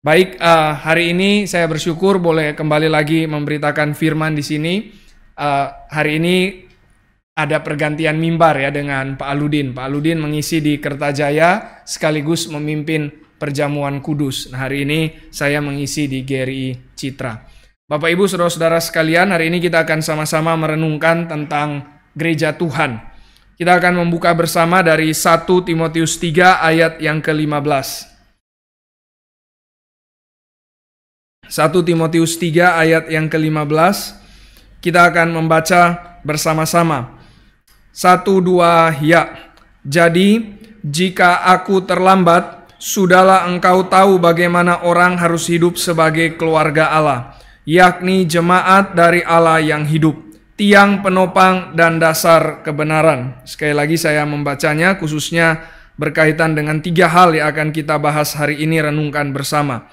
Baik, uh, hari ini saya bersyukur boleh kembali lagi memberitakan firman di sini. Uh, hari ini ada pergantian mimbar ya dengan Pak Aludin. Pak Aludin mengisi di Kertajaya sekaligus memimpin perjamuan kudus. Nah, hari ini saya mengisi di GRI Citra. Bapak Ibu Saudara-saudara sekalian, hari ini kita akan sama-sama merenungkan tentang gereja Tuhan. Kita akan membuka bersama dari 1 Timotius 3 ayat yang ke-15. 1 Timotius 3 ayat yang ke-15 kita akan membaca bersama-sama. 1 2 ya. Jadi jika aku terlambat, sudahlah engkau tahu bagaimana orang harus hidup sebagai keluarga Allah, yakni jemaat dari Allah yang hidup, tiang penopang dan dasar kebenaran. Sekali lagi saya membacanya khususnya berkaitan dengan tiga hal yang akan kita bahas hari ini renungkan bersama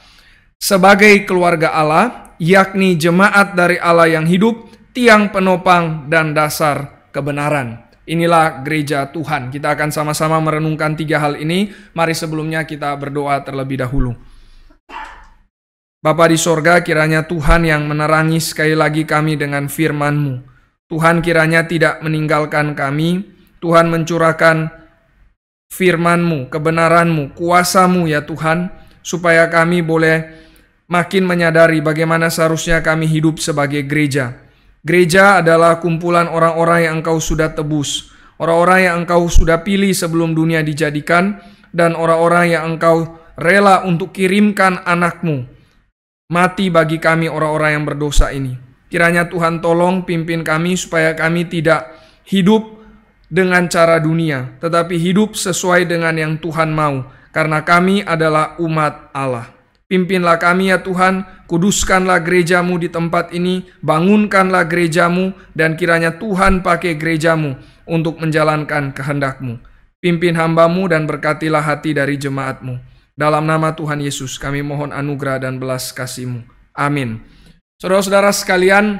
sebagai keluarga Allah, yakni jemaat dari Allah yang hidup, tiang penopang, dan dasar kebenaran. Inilah gereja Tuhan. Kita akan sama-sama merenungkan tiga hal ini. Mari sebelumnya kita berdoa terlebih dahulu. Bapa di sorga, kiranya Tuhan yang menerangi sekali lagi kami dengan firman-Mu. Tuhan kiranya tidak meninggalkan kami. Tuhan mencurahkan firman-Mu, kebenaran-Mu, kuasa-Mu ya Tuhan, supaya kami boleh makin menyadari bagaimana seharusnya kami hidup sebagai gereja. Gereja adalah kumpulan orang-orang yang engkau sudah tebus, orang-orang yang engkau sudah pilih sebelum dunia dijadikan, dan orang-orang yang engkau rela untuk kirimkan anakmu. Mati bagi kami orang-orang yang berdosa ini. Kiranya Tuhan tolong pimpin kami supaya kami tidak hidup dengan cara dunia, tetapi hidup sesuai dengan yang Tuhan mau, karena kami adalah umat Allah. Pimpinlah kami ya Tuhan, kuduskanlah gerejamu di tempat ini, bangunkanlah gerejamu, dan kiranya Tuhan pakai gerejamu untuk menjalankan kehendakmu. Pimpin hambamu dan berkatilah hati dari jemaatmu. Dalam nama Tuhan Yesus kami mohon anugerah dan belas kasihmu. Amin. Saudara-saudara sekalian,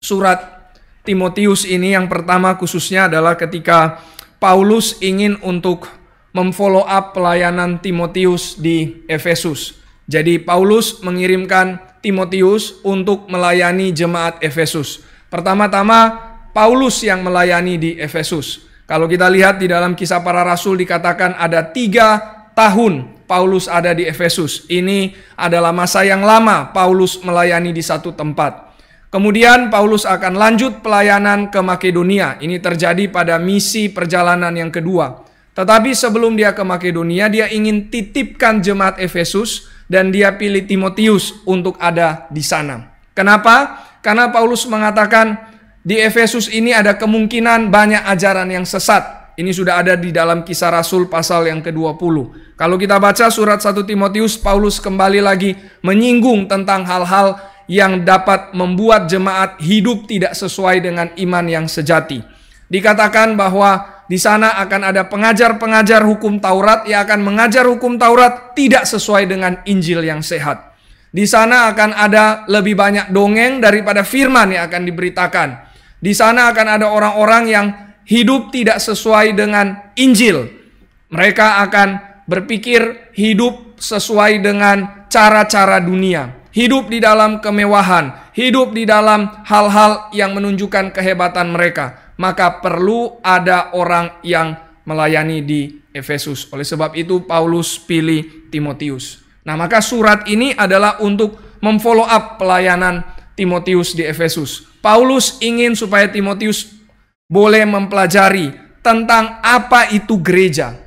surat Timotius ini yang pertama khususnya adalah ketika Paulus ingin untuk memfollow up pelayanan Timotius di Efesus. Jadi Paulus mengirimkan Timotius untuk melayani jemaat Efesus. Pertama-tama Paulus yang melayani di Efesus. Kalau kita lihat di dalam kisah para rasul dikatakan ada tiga tahun Paulus ada di Efesus. Ini adalah masa yang lama Paulus melayani di satu tempat. Kemudian Paulus akan lanjut pelayanan ke Makedonia. Ini terjadi pada misi perjalanan yang kedua. Tetapi sebelum dia ke Makedonia, dia ingin titipkan jemaat Efesus dan dia pilih Timotius untuk ada di sana. Kenapa? Karena Paulus mengatakan di Efesus ini ada kemungkinan banyak ajaran yang sesat. Ini sudah ada di dalam kisah Rasul pasal yang ke-20. Kalau kita baca surat 1 Timotius, Paulus kembali lagi menyinggung tentang hal-hal yang dapat membuat jemaat hidup tidak sesuai dengan iman yang sejati. Dikatakan bahwa di sana akan ada pengajar-pengajar hukum Taurat yang akan mengajar hukum Taurat tidak sesuai dengan Injil yang sehat. Di sana akan ada lebih banyak dongeng daripada firman yang akan diberitakan. Di sana akan ada orang-orang yang hidup tidak sesuai dengan Injil. Mereka akan berpikir hidup sesuai dengan cara-cara dunia hidup di dalam kemewahan, hidup di dalam hal-hal yang menunjukkan kehebatan mereka maka perlu ada orang yang melayani di Efesus. Oleh sebab itu Paulus pilih Timotius. Nah, maka surat ini adalah untuk memfollow up pelayanan Timotius di Efesus. Paulus ingin supaya Timotius boleh mempelajari tentang apa itu gereja.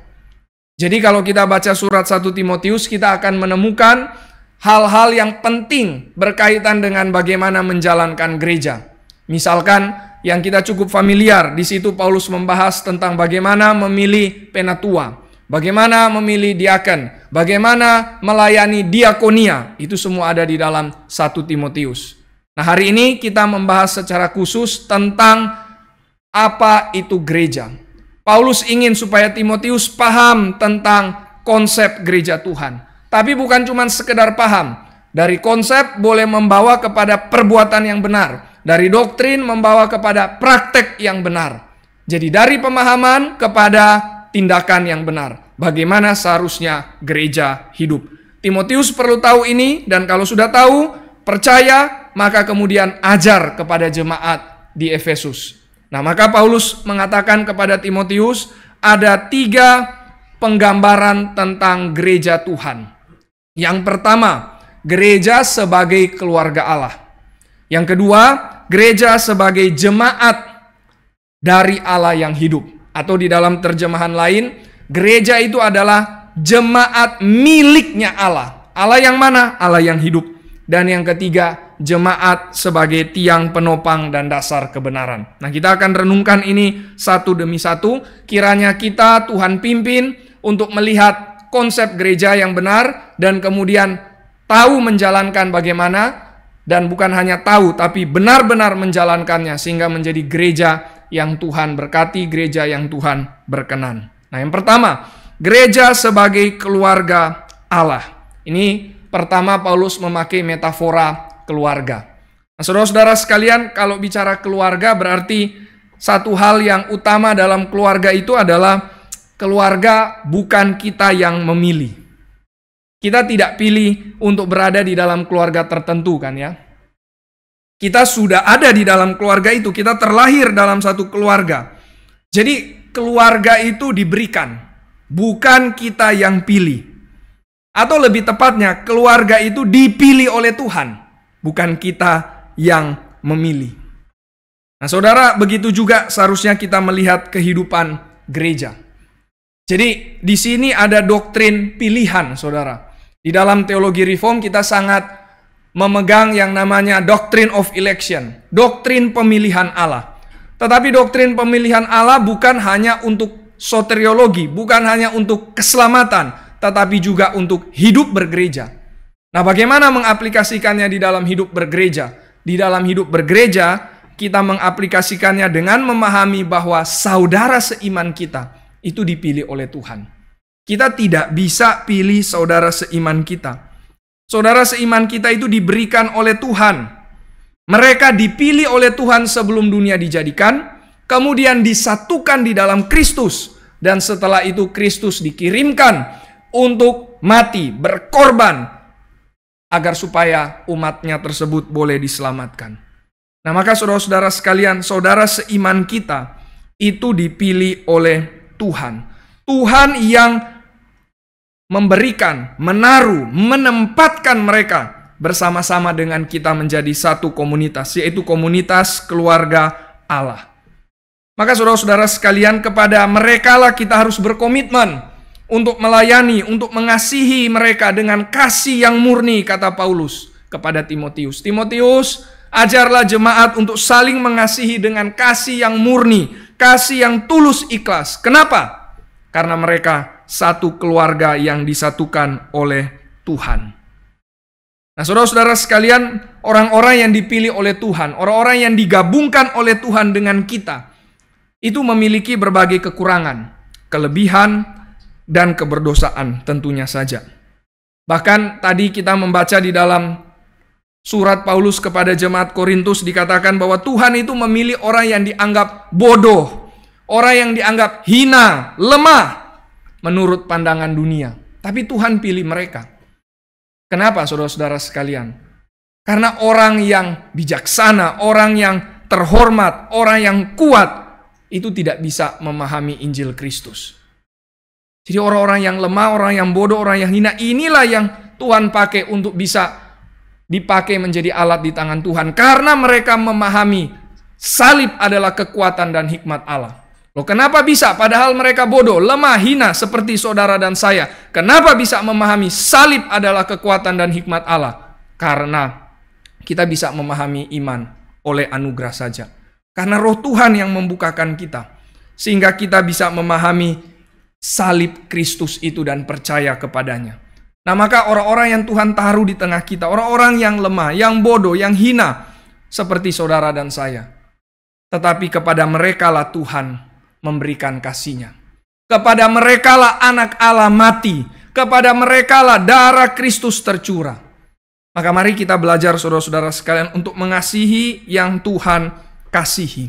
Jadi kalau kita baca surat 1 Timotius, kita akan menemukan hal-hal yang penting berkaitan dengan bagaimana menjalankan gereja. Misalkan yang kita cukup familiar. Di situ Paulus membahas tentang bagaimana memilih penatua, bagaimana memilih diaken, bagaimana melayani diakonia. Itu semua ada di dalam satu Timotius. Nah, hari ini kita membahas secara khusus tentang apa itu gereja. Paulus ingin supaya Timotius paham tentang konsep gereja Tuhan. Tapi bukan cuma sekedar paham. Dari konsep boleh membawa kepada perbuatan yang benar dari doktrin membawa kepada praktek yang benar. Jadi dari pemahaman kepada tindakan yang benar. Bagaimana seharusnya gereja hidup. Timotius perlu tahu ini dan kalau sudah tahu, percaya, maka kemudian ajar kepada jemaat di Efesus. Nah, maka Paulus mengatakan kepada Timotius ada tiga penggambaran tentang gereja Tuhan. Yang pertama, gereja sebagai keluarga Allah. Yang kedua, gereja sebagai jemaat dari Allah yang hidup. Atau di dalam terjemahan lain, gereja itu adalah jemaat miliknya Allah. Allah yang mana? Allah yang hidup. Dan yang ketiga, jemaat sebagai tiang penopang dan dasar kebenaran. Nah, kita akan renungkan ini satu demi satu. Kiranya kita Tuhan pimpin untuk melihat konsep gereja yang benar dan kemudian tahu menjalankan bagaimana dan bukan hanya tahu, tapi benar-benar menjalankannya, sehingga menjadi gereja yang Tuhan berkati, gereja yang Tuhan berkenan. Nah, yang pertama, gereja sebagai keluarga Allah. Ini pertama Paulus memakai metafora keluarga. Nah, saudara-saudara sekalian, kalau bicara keluarga berarti satu hal yang utama dalam keluarga itu adalah keluarga bukan kita yang memilih. Kita tidak pilih untuk berada di dalam keluarga tertentu kan ya. Kita sudah ada di dalam keluarga itu, kita terlahir dalam satu keluarga. Jadi keluarga itu diberikan, bukan kita yang pilih. Atau lebih tepatnya, keluarga itu dipilih oleh Tuhan, bukan kita yang memilih. Nah, saudara, begitu juga seharusnya kita melihat kehidupan gereja. Jadi, di sini ada doktrin pilihan, saudara. Di dalam teologi reform kita sangat memegang yang namanya doctrine of election, doktrin pemilihan Allah. Tetapi doktrin pemilihan Allah bukan hanya untuk soteriologi, bukan hanya untuk keselamatan, tetapi juga untuk hidup bergereja. Nah, bagaimana mengaplikasikannya di dalam hidup bergereja? Di dalam hidup bergereja, kita mengaplikasikannya dengan memahami bahwa saudara seiman kita itu dipilih oleh Tuhan. Kita tidak bisa pilih saudara seiman kita. Saudara seiman kita itu diberikan oleh Tuhan. Mereka dipilih oleh Tuhan sebelum dunia dijadikan, kemudian disatukan di dalam Kristus, dan setelah itu Kristus dikirimkan untuk mati, berkorban, agar supaya umatnya tersebut boleh diselamatkan. Nah maka saudara-saudara sekalian, saudara seiman kita itu dipilih oleh Tuhan. Tuhan yang memberikan, menaruh, menempatkan mereka bersama-sama dengan kita menjadi satu komunitas, yaitu komunitas keluarga Allah. Maka saudara-saudara sekalian kepada merekalah kita harus berkomitmen untuk melayani, untuk mengasihi mereka dengan kasih yang murni, kata Paulus kepada Timotius. Timotius, ajarlah jemaat untuk saling mengasihi dengan kasih yang murni, kasih yang tulus ikhlas. Kenapa? Karena mereka satu keluarga yang disatukan oleh Tuhan. Nah, saudara-saudara sekalian, orang-orang yang dipilih oleh Tuhan, orang-orang yang digabungkan oleh Tuhan dengan kita, itu memiliki berbagai kekurangan, kelebihan, dan keberdosaan tentunya saja. Bahkan tadi kita membaca di dalam surat Paulus kepada jemaat Korintus dikatakan bahwa Tuhan itu memilih orang yang dianggap bodoh, orang yang dianggap hina, lemah, menurut pandangan dunia. Tapi Tuhan pilih mereka. Kenapa saudara-saudara sekalian? Karena orang yang bijaksana, orang yang terhormat, orang yang kuat, itu tidak bisa memahami Injil Kristus. Jadi orang-orang yang lemah, orang yang bodoh, orang yang hina, inilah yang Tuhan pakai untuk bisa dipakai menjadi alat di tangan Tuhan. Karena mereka memahami salib adalah kekuatan dan hikmat Allah. Loh kenapa bisa padahal mereka bodoh, lemah, hina seperti saudara dan saya? Kenapa bisa memahami salib adalah kekuatan dan hikmat Allah? Karena kita bisa memahami iman oleh anugerah saja. Karena roh Tuhan yang membukakan kita. Sehingga kita bisa memahami salib Kristus itu dan percaya kepadanya. Nah maka orang-orang yang Tuhan taruh di tengah kita, orang-orang yang lemah, yang bodoh, yang hina, seperti saudara dan saya. Tetapi kepada merekalah Tuhan memberikan kasihnya. Kepada merekalah anak Allah mati, kepada merekalah darah Kristus tercurah. Maka mari kita belajar saudara-saudara sekalian untuk mengasihi yang Tuhan kasihi.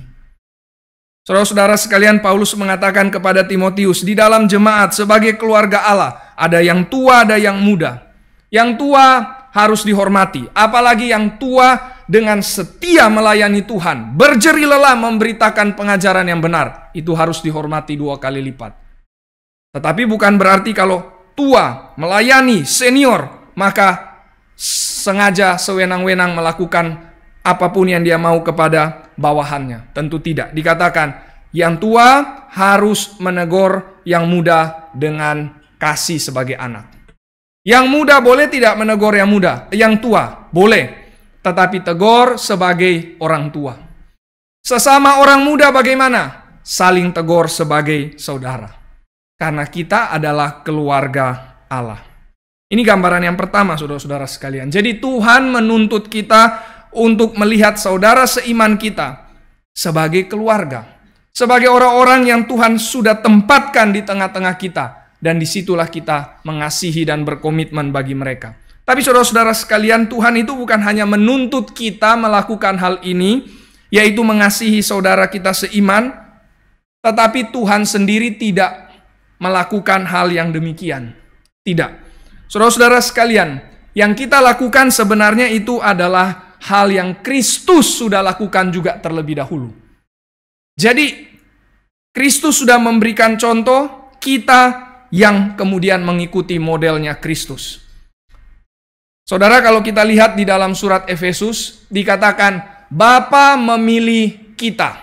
Saudara-saudara sekalian, Paulus mengatakan kepada Timotius, di dalam jemaat sebagai keluarga Allah, ada yang tua, ada yang muda. Yang tua harus dihormati, apalagi yang tua dengan setia melayani Tuhan, berjeri lelah memberitakan pengajaran yang benar, itu harus dihormati dua kali lipat. Tetapi bukan berarti kalau tua melayani senior, maka sengaja sewenang-wenang melakukan apapun yang dia mau kepada bawahannya. Tentu tidak. Dikatakan, yang tua harus menegur yang muda dengan kasih sebagai anak. Yang muda boleh tidak menegur yang muda, yang tua boleh, tetapi tegur sebagai orang tua. Sesama orang muda bagaimana? Saling tegur sebagai saudara. Karena kita adalah keluarga Allah. Ini gambaran yang pertama saudara-saudara sekalian. Jadi Tuhan menuntut kita untuk melihat saudara seiman kita sebagai keluarga. Sebagai orang-orang yang Tuhan sudah tempatkan di tengah-tengah kita. Dan disitulah kita mengasihi dan berkomitmen bagi mereka. Tapi saudara-saudara sekalian, Tuhan itu bukan hanya menuntut kita melakukan hal ini, yaitu mengasihi saudara kita seiman, tetapi Tuhan sendiri tidak melakukan hal yang demikian. Tidak. Saudara-saudara sekalian, yang kita lakukan sebenarnya itu adalah hal yang Kristus sudah lakukan juga terlebih dahulu. Jadi, Kristus sudah memberikan contoh kita yang kemudian mengikuti modelnya Kristus. Saudara kalau kita lihat di dalam surat Efesus dikatakan Bapa memilih kita.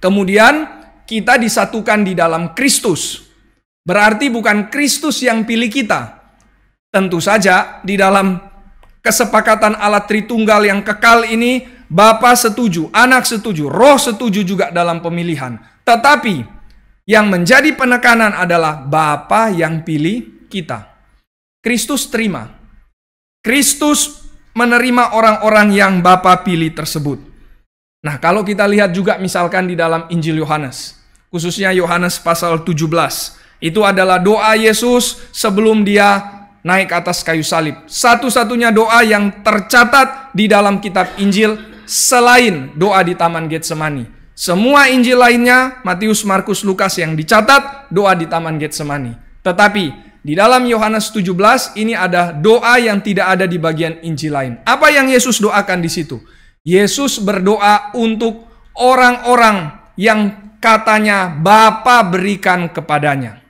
Kemudian kita disatukan di dalam Kristus. Berarti bukan Kristus yang pilih kita. Tentu saja di dalam kesepakatan alat Tritunggal yang kekal ini Bapa setuju, anak setuju, roh setuju juga dalam pemilihan. Tetapi yang menjadi penekanan adalah Bapa yang pilih kita. Kristus terima Kristus menerima orang-orang yang Bapa pilih tersebut. Nah, kalau kita lihat juga misalkan di dalam Injil Yohanes, khususnya Yohanes pasal 17, itu adalah doa Yesus sebelum dia naik ke atas kayu salib. Satu-satunya doa yang tercatat di dalam kitab Injil selain doa di Taman Getsemani. Semua Injil lainnya, Matius, Markus, Lukas yang dicatat doa di Taman Getsemani. Tetapi di dalam Yohanes 17 ini ada doa yang tidak ada di bagian Injil lain. Apa yang Yesus doakan di situ? Yesus berdoa untuk orang-orang yang katanya Bapa berikan kepadanya.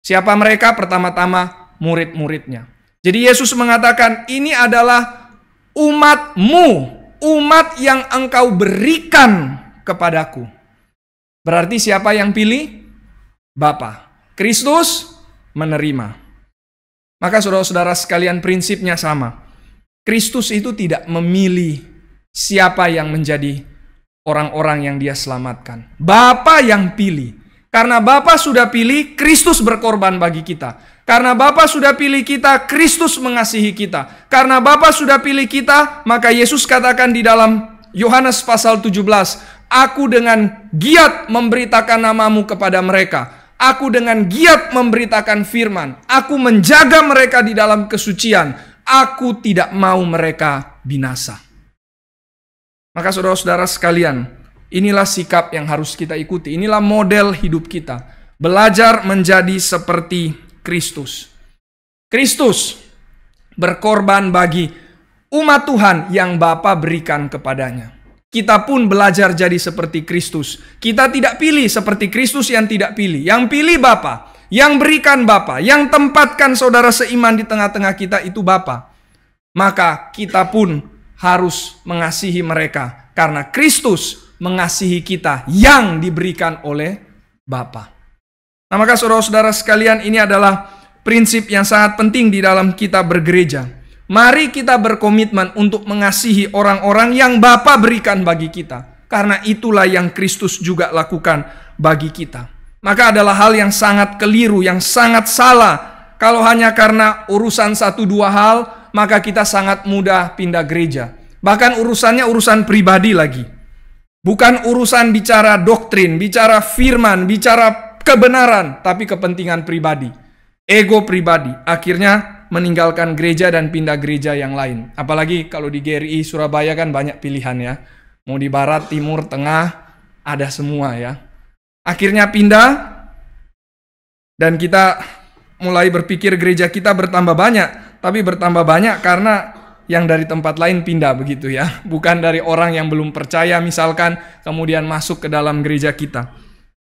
Siapa mereka? Pertama-tama murid-muridnya. Jadi Yesus mengatakan ini adalah umatmu, umat yang engkau berikan kepadaku. Berarti siapa yang pilih? Bapa. Kristus menerima. Maka saudara-saudara sekalian prinsipnya sama. Kristus itu tidak memilih siapa yang menjadi orang-orang yang dia selamatkan. Bapa yang pilih. Karena Bapa sudah pilih, Kristus berkorban bagi kita. Karena Bapa sudah pilih kita, Kristus mengasihi kita. Karena Bapa sudah pilih kita, maka Yesus katakan di dalam Yohanes pasal 17, Aku dengan giat memberitakan namamu kepada mereka Aku dengan giat memberitakan firman. Aku menjaga mereka di dalam kesucian. Aku tidak mau mereka binasa. Maka saudara-saudara sekalian, inilah sikap yang harus kita ikuti. Inilah model hidup kita. Belajar menjadi seperti Kristus. Kristus berkorban bagi umat Tuhan yang Bapa berikan kepadanya kita pun belajar jadi seperti Kristus. Kita tidak pilih seperti Kristus yang tidak pilih. Yang pilih Bapa, yang berikan Bapa, yang tempatkan saudara seiman di tengah-tengah kita itu Bapa. Maka kita pun harus mengasihi mereka karena Kristus mengasihi kita yang diberikan oleh Bapa. Nah, maka saudara-saudara sekalian ini adalah prinsip yang sangat penting di dalam kita bergereja. Mari kita berkomitmen untuk mengasihi orang-orang yang Bapa berikan bagi kita. Karena itulah yang Kristus juga lakukan bagi kita. Maka adalah hal yang sangat keliru, yang sangat salah. Kalau hanya karena urusan satu dua hal, maka kita sangat mudah pindah gereja. Bahkan urusannya urusan pribadi lagi. Bukan urusan bicara doktrin, bicara firman, bicara kebenaran, tapi kepentingan pribadi. Ego pribadi. Akhirnya meninggalkan gereja dan pindah gereja yang lain. Apalagi kalau di GRI Surabaya kan banyak pilihan ya. Mau di barat, timur, tengah, ada semua ya. Akhirnya pindah dan kita mulai berpikir gereja kita bertambah banyak, tapi bertambah banyak karena yang dari tempat lain pindah begitu ya. Bukan dari orang yang belum percaya misalkan kemudian masuk ke dalam gereja kita.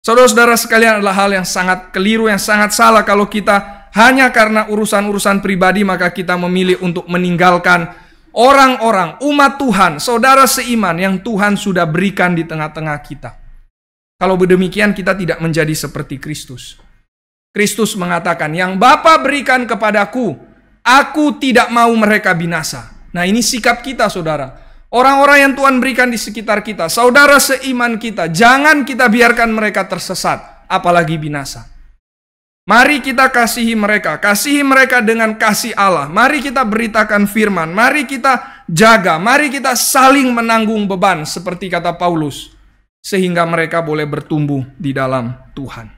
Saudara-saudara sekalian adalah hal yang sangat keliru, yang sangat salah kalau kita hanya karena urusan-urusan pribadi maka kita memilih untuk meninggalkan orang-orang, umat Tuhan, saudara seiman yang Tuhan sudah berikan di tengah-tengah kita. Kalau demikian kita tidak menjadi seperti Kristus. Kristus mengatakan, yang Bapa berikan kepadaku, aku tidak mau mereka binasa. Nah ini sikap kita saudara. Orang-orang yang Tuhan berikan di sekitar kita, saudara seiman kita, jangan kita biarkan mereka tersesat, apalagi binasa. Mari kita kasihi mereka, kasihi mereka dengan kasih Allah. Mari kita beritakan firman, mari kita jaga, mari kita saling menanggung beban seperti kata Paulus sehingga mereka boleh bertumbuh di dalam Tuhan.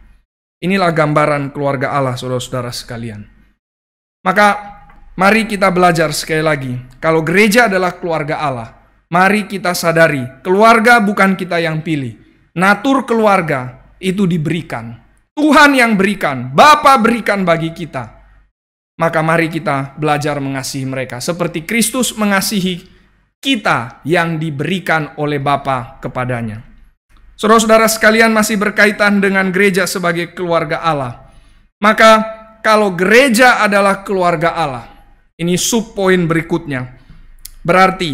Inilah gambaran keluarga Allah Saudara-saudara sekalian. Maka mari kita belajar sekali lagi, kalau gereja adalah keluarga Allah, mari kita sadari keluarga bukan kita yang pilih. Natur keluarga itu diberikan Tuhan yang berikan, Bapa berikan bagi kita. Maka mari kita belajar mengasihi mereka seperti Kristus mengasihi kita yang diberikan oleh Bapa kepadanya. Saudara-saudara sekalian masih berkaitan dengan gereja sebagai keluarga Allah. Maka kalau gereja adalah keluarga Allah, ini sub poin berikutnya. Berarti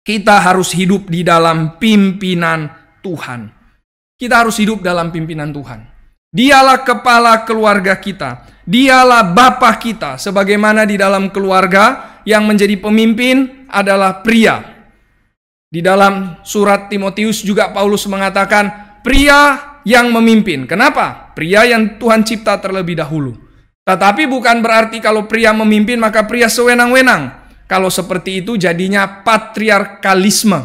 kita harus hidup di dalam pimpinan Tuhan. Kita harus hidup dalam pimpinan Tuhan. Dialah kepala keluarga kita. Dialah bapa kita. Sebagaimana di dalam keluarga yang menjadi pemimpin adalah pria. Di dalam surat Timotius juga Paulus mengatakan pria yang memimpin. Kenapa? Pria yang Tuhan cipta terlebih dahulu. Tetapi bukan berarti kalau pria memimpin maka pria sewenang-wenang. Kalau seperti itu jadinya patriarkalisme.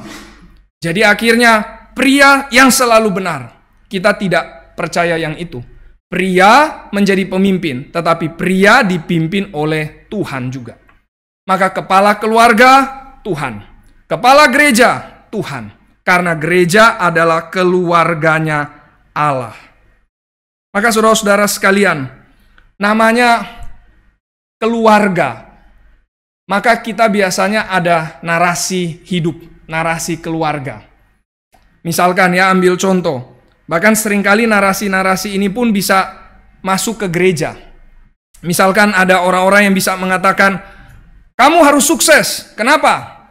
Jadi akhirnya pria yang selalu benar. Kita tidak percaya yang itu. Pria menjadi pemimpin, tetapi pria dipimpin oleh Tuhan juga. Maka kepala keluarga Tuhan, kepala gereja Tuhan, karena gereja adalah keluarganya Allah. Maka saudara-saudara sekalian, namanya keluarga. Maka kita biasanya ada narasi hidup, narasi keluarga. Misalkan ya ambil contoh, Bahkan seringkali narasi-narasi ini pun bisa masuk ke gereja. Misalkan ada orang-orang yang bisa mengatakan, "Kamu harus sukses." Kenapa?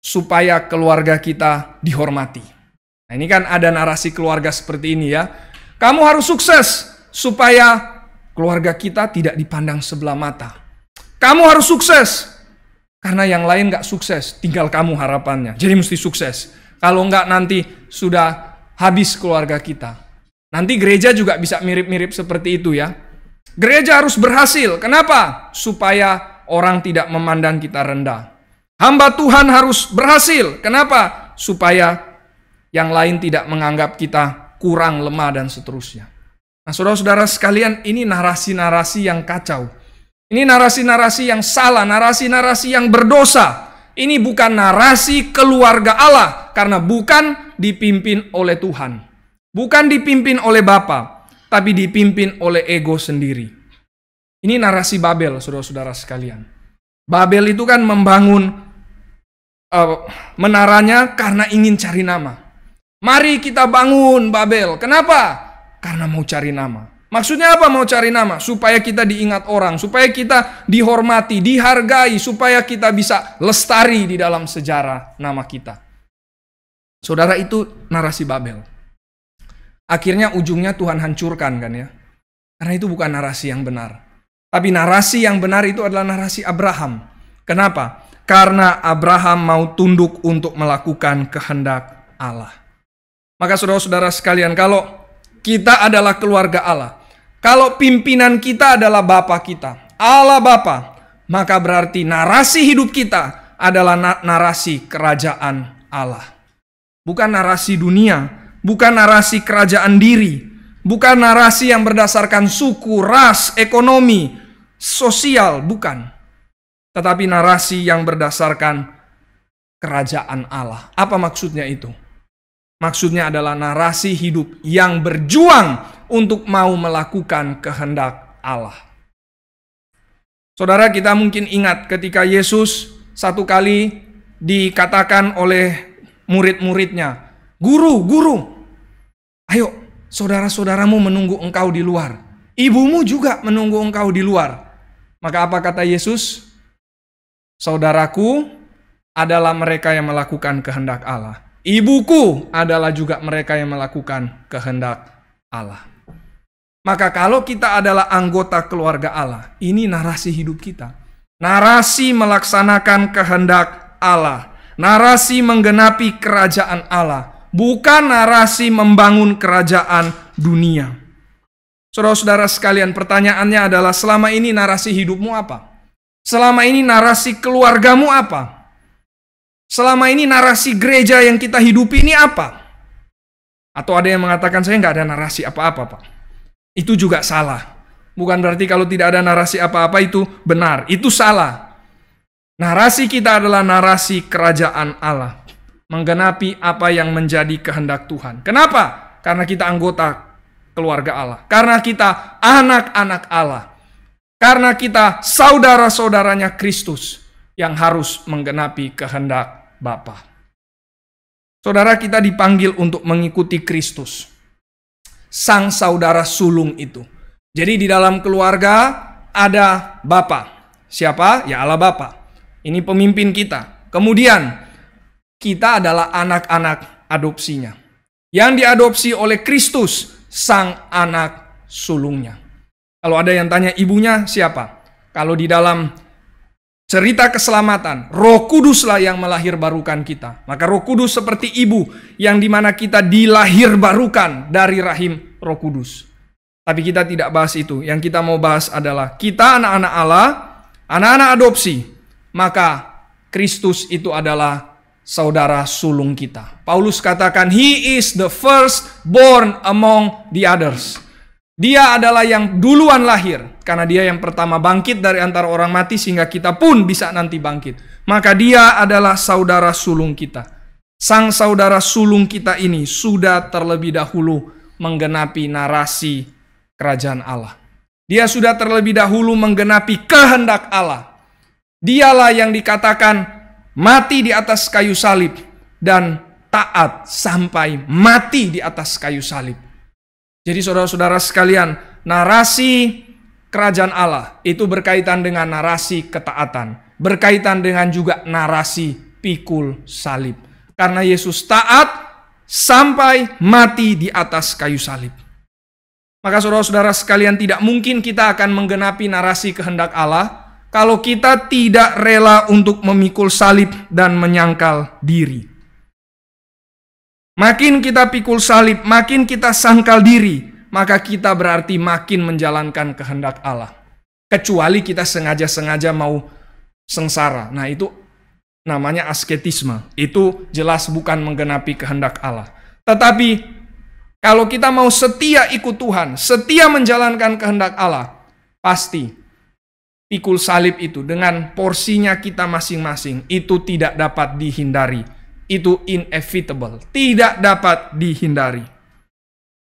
Supaya keluarga kita dihormati. Nah, ini kan ada narasi keluarga seperti ini ya. Kamu harus sukses supaya keluarga kita tidak dipandang sebelah mata. Kamu harus sukses karena yang lain gak sukses, tinggal kamu harapannya. Jadi mesti sukses. Kalau nggak nanti sudah habis keluarga kita. Nanti gereja juga bisa mirip-mirip seperti itu ya. Gereja harus berhasil. Kenapa? Supaya orang tidak memandang kita rendah. Hamba Tuhan harus berhasil. Kenapa? Supaya yang lain tidak menganggap kita kurang lemah dan seterusnya. Nah, saudara-saudara sekalian, ini narasi-narasi yang kacau. Ini narasi-narasi yang salah, narasi-narasi yang berdosa. Ini bukan narasi keluarga Allah karena bukan dipimpin oleh Tuhan. Bukan dipimpin oleh Bapa, tapi dipimpin oleh ego sendiri. Ini narasi Babel, saudara-saudara sekalian. Babel itu kan membangun uh, menaranya karena ingin cari nama. Mari kita bangun Babel. Kenapa? Karena mau cari nama. Maksudnya apa mau cari nama? Supaya kita diingat orang, supaya kita dihormati, dihargai, supaya kita bisa lestari di dalam sejarah nama kita. Saudara itu narasi Babel. Akhirnya ujungnya Tuhan hancurkan kan ya. Karena itu bukan narasi yang benar. Tapi narasi yang benar itu adalah narasi Abraham. Kenapa? Karena Abraham mau tunduk untuk melakukan kehendak Allah. Maka saudara-saudara sekalian, kalau kita adalah keluarga Allah, kalau pimpinan kita adalah Bapa kita, Allah Bapa, maka berarti narasi hidup kita adalah narasi kerajaan Allah. Bukan narasi dunia, bukan narasi kerajaan diri, bukan narasi yang berdasarkan suku, ras, ekonomi, sosial, bukan. Tetapi narasi yang berdasarkan kerajaan Allah. Apa maksudnya itu? Maksudnya adalah narasi hidup yang berjuang untuk mau melakukan kehendak Allah. Saudara kita mungkin ingat ketika Yesus satu kali dikatakan oleh murid-muridnya, "Guru, guru, ayo saudara-saudaramu menunggu engkau di luar. Ibumu juga menunggu engkau di luar." Maka apa kata Yesus? Saudaraku adalah mereka yang melakukan kehendak Allah. Ibuku adalah juga mereka yang melakukan kehendak Allah. Maka kalau kita adalah anggota keluarga Allah, ini narasi hidup kita. Narasi melaksanakan kehendak Allah. Narasi menggenapi kerajaan Allah. Bukan narasi membangun kerajaan dunia. Saudara-saudara sekalian, pertanyaannya adalah selama ini narasi hidupmu apa? Selama ini narasi keluargamu apa? Selama ini narasi gereja yang kita hidupi ini apa? Atau ada yang mengatakan saya nggak ada narasi apa-apa, Pak. Itu juga salah. Bukan berarti kalau tidak ada narasi apa-apa itu benar. Itu salah. Narasi kita adalah narasi kerajaan Allah. Menggenapi apa yang menjadi kehendak Tuhan. Kenapa? Karena kita anggota keluarga Allah. Karena kita anak-anak Allah. Karena kita saudara-saudaranya Kristus yang harus menggenapi kehendak Bapa. Saudara kita dipanggil untuk mengikuti Kristus sang saudara sulung itu. Jadi di dalam keluarga ada Bapa. Siapa? Ya Allah Bapa. Ini pemimpin kita. Kemudian kita adalah anak-anak adopsinya. Yang diadopsi oleh Kristus, sang anak sulungnya. Kalau ada yang tanya ibunya siapa? Kalau di dalam Cerita keselamatan, roh kuduslah yang melahir barukan kita. Maka roh kudus seperti ibu yang dimana kita dilahir barukan dari rahim roh kudus. Tapi kita tidak bahas itu. Yang kita mau bahas adalah kita anak-anak Allah, anak-anak adopsi. Maka Kristus itu adalah saudara sulung kita. Paulus katakan, He is the first born among the others. Dia adalah yang duluan lahir, karena dia yang pertama bangkit dari antara orang mati, sehingga kita pun bisa nanti bangkit. Maka dia adalah saudara sulung kita. Sang saudara sulung kita ini sudah terlebih dahulu menggenapi narasi kerajaan Allah. Dia sudah terlebih dahulu menggenapi kehendak Allah. Dialah yang dikatakan mati di atas kayu salib dan taat sampai mati di atas kayu salib jadi saudara-saudara sekalian, narasi kerajaan Allah itu berkaitan dengan narasi ketaatan, berkaitan dengan juga narasi pikul salib. Karena Yesus taat sampai mati di atas kayu salib. Maka saudara-saudara sekalian tidak mungkin kita akan menggenapi narasi kehendak Allah kalau kita tidak rela untuk memikul salib dan menyangkal diri. Makin kita pikul salib, makin kita sangkal diri, maka kita berarti makin menjalankan kehendak Allah. Kecuali kita sengaja-sengaja mau sengsara. Nah, itu namanya asketisme. Itu jelas bukan menggenapi kehendak Allah. Tetapi kalau kita mau setia ikut Tuhan, setia menjalankan kehendak Allah, pasti pikul salib itu dengan porsinya kita masing-masing itu tidak dapat dihindari itu inevitable, tidak dapat dihindari.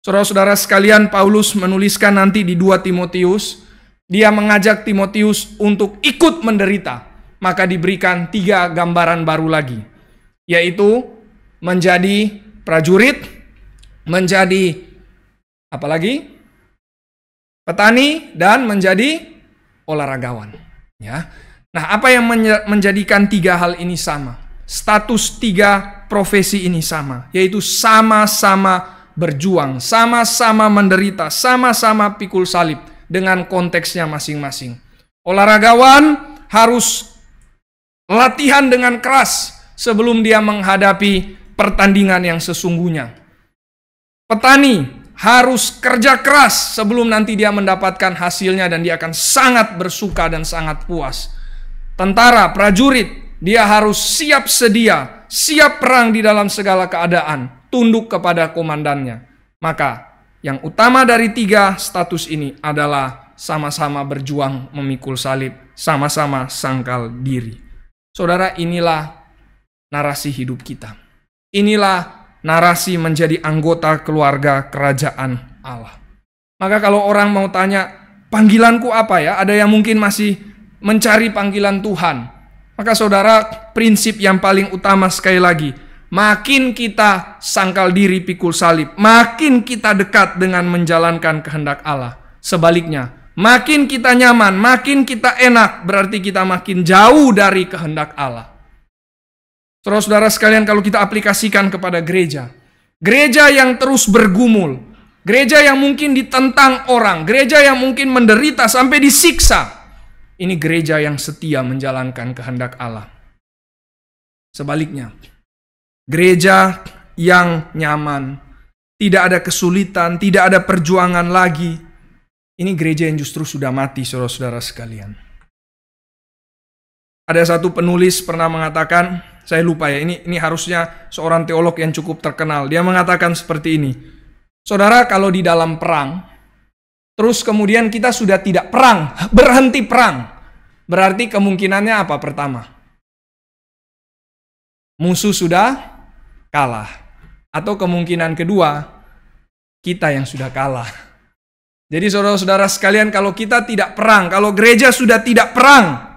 Saudara-saudara sekalian, Paulus menuliskan nanti di 2 Timotius, dia mengajak Timotius untuk ikut menderita, maka diberikan tiga gambaran baru lagi, yaitu menjadi prajurit, menjadi apa lagi, petani dan menjadi olahragawan, ya. Nah, apa yang menjadikan tiga hal ini sama? status tiga profesi ini sama, yaitu sama-sama berjuang, sama-sama menderita, sama-sama pikul salib dengan konteksnya masing-masing. Olahragawan harus latihan dengan keras sebelum dia menghadapi pertandingan yang sesungguhnya. Petani harus kerja keras sebelum nanti dia mendapatkan hasilnya dan dia akan sangat bersuka dan sangat puas. Tentara, prajurit dia harus siap sedia, siap perang di dalam segala keadaan, tunduk kepada komandannya. Maka yang utama dari tiga status ini adalah sama-sama berjuang memikul salib, sama-sama sangkal diri. Saudara, inilah narasi hidup kita. Inilah narasi menjadi anggota keluarga kerajaan Allah. Maka kalau orang mau tanya, panggilanku apa ya? Ada yang mungkin masih mencari panggilan Tuhan. Maka saudara, prinsip yang paling utama sekali lagi, makin kita sangkal diri pikul salib, makin kita dekat dengan menjalankan kehendak Allah. Sebaliknya, makin kita nyaman, makin kita enak, berarti kita makin jauh dari kehendak Allah. Terus saudara sekalian, kalau kita aplikasikan kepada gereja, gereja yang terus bergumul, gereja yang mungkin ditentang orang, gereja yang mungkin menderita sampai disiksa, ini gereja yang setia menjalankan kehendak Allah. Sebaliknya, gereja yang nyaman, tidak ada kesulitan, tidak ada perjuangan lagi. Ini gereja yang justru sudah mati, saudara-saudara sekalian. Ada satu penulis pernah mengatakan, saya lupa ya, ini ini harusnya seorang teolog yang cukup terkenal. Dia mengatakan seperti ini. Saudara, kalau di dalam perang, terus kemudian kita sudah tidak perang, berhenti perang. Berarti kemungkinannya apa pertama? Musuh sudah kalah. Atau kemungkinan kedua, kita yang sudah kalah. Jadi saudara-saudara sekalian kalau kita tidak perang, kalau gereja sudah tidak perang,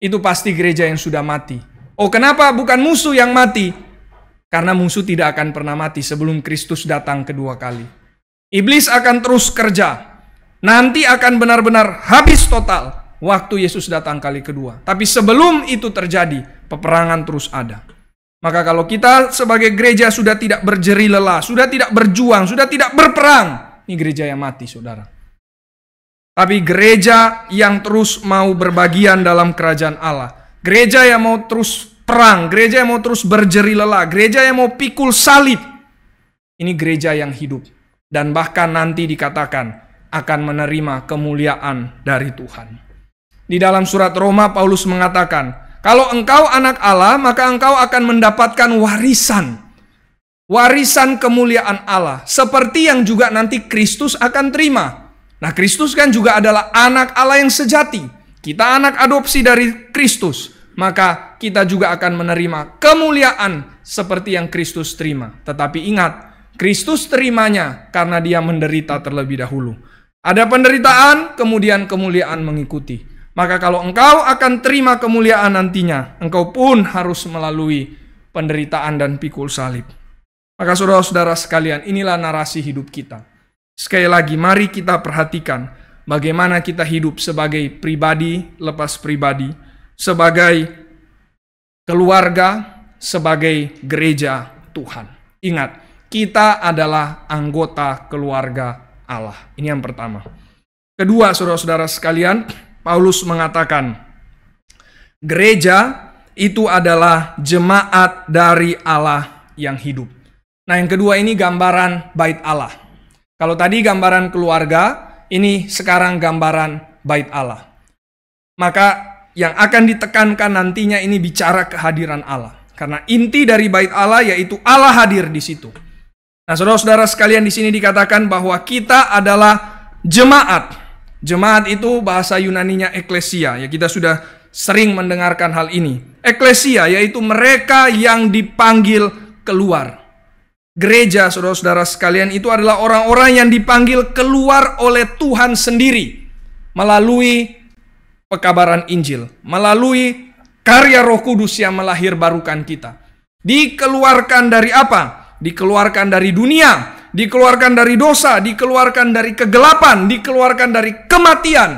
itu pasti gereja yang sudah mati. Oh kenapa bukan musuh yang mati? Karena musuh tidak akan pernah mati sebelum Kristus datang kedua kali. Iblis akan terus kerja, nanti akan benar-benar habis total waktu Yesus datang kali kedua. Tapi sebelum itu terjadi, peperangan terus ada. Maka kalau kita sebagai gereja sudah tidak berjeri lelah, sudah tidak berjuang, sudah tidak berperang, ini gereja yang mati, saudara. Tapi gereja yang terus mau berbagian dalam kerajaan Allah, gereja yang mau terus perang, gereja yang mau terus berjeri lelah, gereja yang mau pikul salib, ini gereja yang hidup. Dan bahkan nanti dikatakan, akan menerima kemuliaan dari Tuhan. Di dalam surat Roma, Paulus mengatakan, "Kalau engkau anak Allah, maka engkau akan mendapatkan warisan, warisan kemuliaan Allah, seperti yang juga nanti Kristus akan terima." Nah, Kristus kan juga adalah anak Allah yang sejati. Kita anak adopsi dari Kristus, maka kita juga akan menerima kemuliaan seperti yang Kristus terima. Tetapi ingat, Kristus terimanya karena dia menderita terlebih dahulu. Ada penderitaan, kemudian kemuliaan mengikuti. Maka kalau engkau akan terima kemuliaan nantinya, engkau pun harus melalui penderitaan dan pikul salib. Maka saudara-saudara sekalian, inilah narasi hidup kita. Sekali lagi, mari kita perhatikan bagaimana kita hidup sebagai pribadi lepas pribadi, sebagai keluarga, sebagai gereja Tuhan. Ingat, kita adalah anggota keluarga Allah. Ini yang pertama. Kedua, saudara-saudara sekalian, Paulus mengatakan, gereja itu adalah jemaat dari Allah yang hidup. Nah, yang kedua ini gambaran bait Allah. Kalau tadi gambaran keluarga, ini sekarang gambaran bait Allah. Maka yang akan ditekankan nantinya ini bicara kehadiran Allah. Karena inti dari bait Allah yaitu Allah hadir di situ. Nah, saudara-saudara sekalian di sini dikatakan bahwa kita adalah jemaat. Jemaat itu bahasa Yunaninya eklesia. Ya, kita sudah sering mendengarkan hal ini. Eklesia yaitu mereka yang dipanggil keluar. Gereja saudara-saudara sekalian itu adalah orang-orang yang dipanggil keluar oleh Tuhan sendiri melalui pekabaran Injil, melalui karya Roh Kudus yang melahir barukan kita. Dikeluarkan dari apa? dikeluarkan dari dunia, dikeluarkan dari dosa, dikeluarkan dari kegelapan, dikeluarkan dari kematian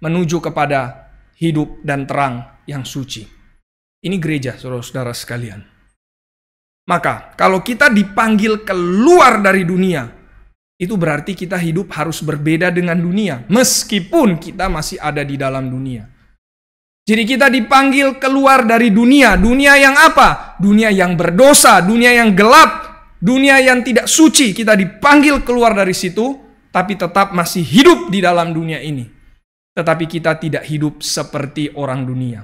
menuju kepada hidup dan terang yang suci. Ini gereja, saudara-saudara sekalian. Maka, kalau kita dipanggil keluar dari dunia, itu berarti kita hidup harus berbeda dengan dunia, meskipun kita masih ada di dalam dunia. Jadi kita dipanggil keluar dari dunia. Dunia yang apa? Dunia yang berdosa, dunia yang gelap, dunia yang tidak suci. Kita dipanggil keluar dari situ, tapi tetap masih hidup di dalam dunia ini. Tetapi kita tidak hidup seperti orang dunia.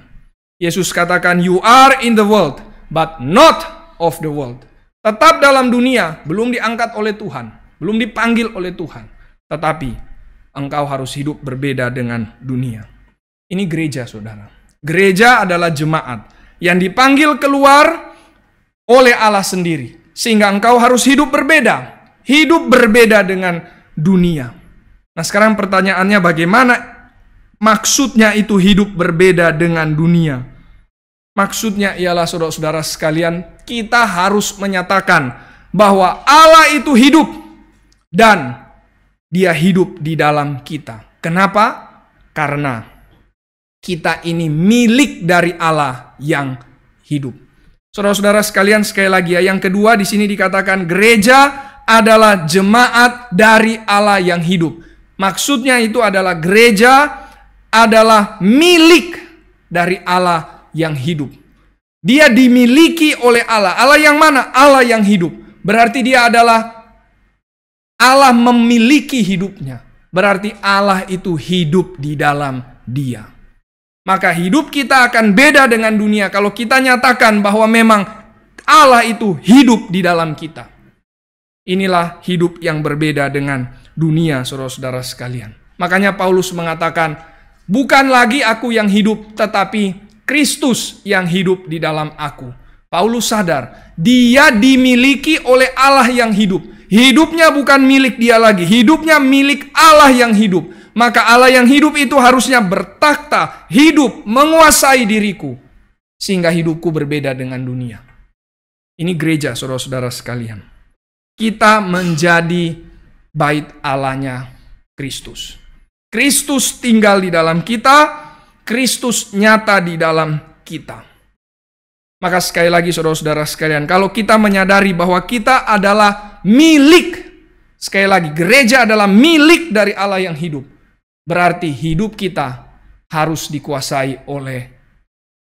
Yesus katakan, "You are in the world, but not of the world." Tetap dalam dunia, belum diangkat oleh Tuhan, belum dipanggil oleh Tuhan. Tetapi engkau harus hidup berbeda dengan dunia. Ini gereja, saudara. Gereja adalah jemaat yang dipanggil keluar oleh Allah sendiri. Sehingga engkau harus hidup berbeda. Hidup berbeda dengan dunia. Nah sekarang pertanyaannya bagaimana maksudnya itu hidup berbeda dengan dunia? Maksudnya ialah saudara-saudara sekalian, kita harus menyatakan bahwa Allah itu hidup dan dia hidup di dalam kita. Kenapa? Karena kita ini milik dari Allah yang hidup. Saudara-saudara sekalian, sekali lagi ya, yang kedua di sini dikatakan gereja adalah jemaat dari Allah yang hidup. Maksudnya itu adalah gereja adalah milik dari Allah yang hidup. Dia dimiliki oleh Allah. Allah yang mana? Allah yang hidup. Berarti dia adalah Allah memiliki hidupnya. Berarti Allah itu hidup di dalam dia. Maka hidup kita akan beda dengan dunia kalau kita nyatakan bahwa memang Allah itu hidup di dalam kita. Inilah hidup yang berbeda dengan dunia, saudara-saudara sekalian. Makanya Paulus mengatakan, "Bukan lagi aku yang hidup, tetapi Kristus yang hidup di dalam aku." Paulus sadar, dia dimiliki oleh Allah yang hidup. Hidupnya bukan milik dia lagi, hidupnya milik Allah yang hidup maka Allah yang hidup itu harusnya bertakhta, hidup, menguasai diriku, sehingga hidupku berbeda dengan dunia. Ini gereja, saudara-saudara sekalian. Kita menjadi bait Allahnya Kristus. Kristus tinggal di dalam kita, Kristus nyata di dalam kita. Maka sekali lagi saudara-saudara sekalian, kalau kita menyadari bahwa kita adalah milik Sekali lagi, gereja adalah milik dari Allah yang hidup. Berarti hidup kita harus dikuasai oleh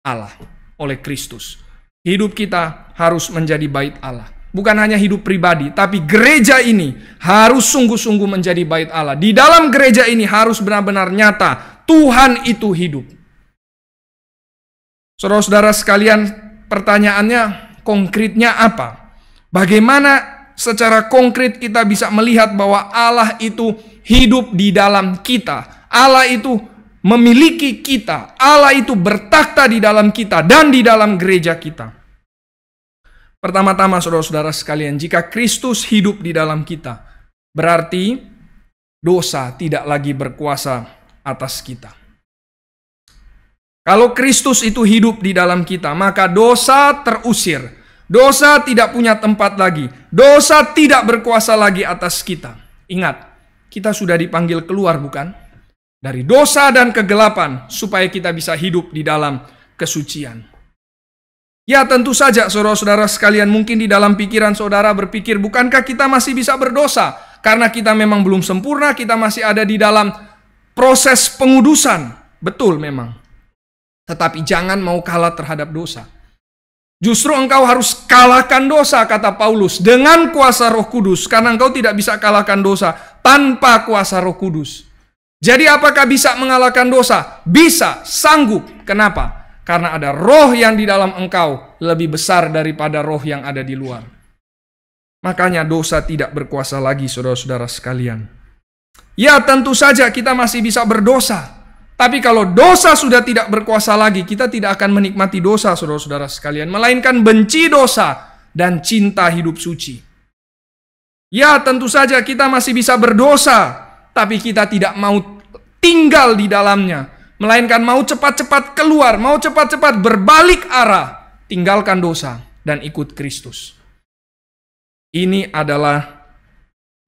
Allah, oleh Kristus. Hidup kita harus menjadi bait Allah. Bukan hanya hidup pribadi, tapi gereja ini harus sungguh-sungguh menjadi bait Allah. Di dalam gereja ini harus benar-benar nyata Tuhan itu hidup. Saudara-saudara sekalian, pertanyaannya konkretnya apa? Bagaimana secara konkret kita bisa melihat bahwa Allah itu hidup di dalam kita. Allah itu memiliki kita. Allah itu bertakhta di dalam kita dan di dalam gereja kita. Pertama-tama saudara-saudara sekalian, jika Kristus hidup di dalam kita, berarti dosa tidak lagi berkuasa atas kita. Kalau Kristus itu hidup di dalam kita, maka dosa terusir. Dosa tidak punya tempat lagi. Dosa tidak berkuasa lagi atas kita. Ingat, kita sudah dipanggil keluar bukan? Dari dosa dan kegelapan supaya kita bisa hidup di dalam kesucian. Ya tentu saja saudara-saudara sekalian mungkin di dalam pikiran saudara berpikir bukankah kita masih bisa berdosa? Karena kita memang belum sempurna, kita masih ada di dalam proses pengudusan. Betul memang. Tetapi jangan mau kalah terhadap dosa. Justru engkau harus kalahkan dosa, kata Paulus, dengan kuasa roh kudus. Karena engkau tidak bisa kalahkan dosa, tanpa kuasa Roh Kudus. Jadi apakah bisa mengalahkan dosa? Bisa, sanggup. Kenapa? Karena ada roh yang di dalam engkau lebih besar daripada roh yang ada di luar. Makanya dosa tidak berkuasa lagi saudara-saudara sekalian. Ya tentu saja kita masih bisa berdosa. Tapi kalau dosa sudah tidak berkuasa lagi, kita tidak akan menikmati dosa saudara-saudara sekalian. Melainkan benci dosa dan cinta hidup suci. Ya, tentu saja kita masih bisa berdosa, tapi kita tidak mau tinggal di dalamnya, melainkan mau cepat-cepat keluar, mau cepat-cepat berbalik arah, tinggalkan dosa dan ikut Kristus. Ini adalah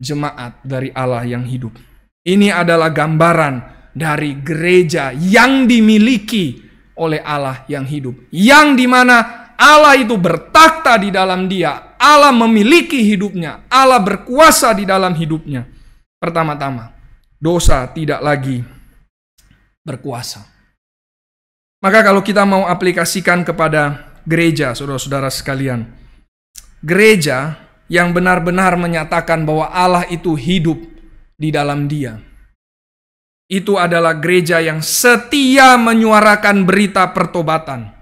jemaat dari Allah yang hidup. Ini adalah gambaran dari gereja yang dimiliki oleh Allah yang hidup, yang dimana Allah itu bertakhta di dalam Dia, Allah memiliki hidupnya, Allah berkuasa di dalam hidupnya. Pertama-tama, dosa tidak lagi berkuasa. Maka kalau kita mau aplikasikan kepada gereja, saudara-saudara sekalian, gereja yang benar-benar menyatakan bahwa Allah itu hidup di dalam dia. Itu adalah gereja yang setia menyuarakan berita pertobatan.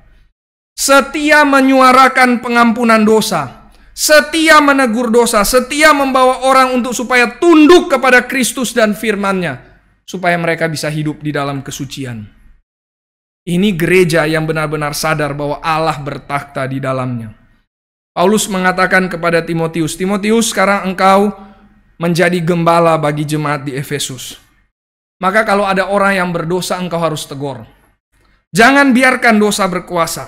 Setia menyuarakan pengampunan dosa setia menegur dosa, setia membawa orang untuk supaya tunduk kepada Kristus dan firman-Nya supaya mereka bisa hidup di dalam kesucian. Ini gereja yang benar-benar sadar bahwa Allah bertakhta di dalamnya. Paulus mengatakan kepada Timotius, "Timotius, sekarang engkau menjadi gembala bagi jemaat di Efesus. Maka kalau ada orang yang berdosa, engkau harus tegur. Jangan biarkan dosa berkuasa.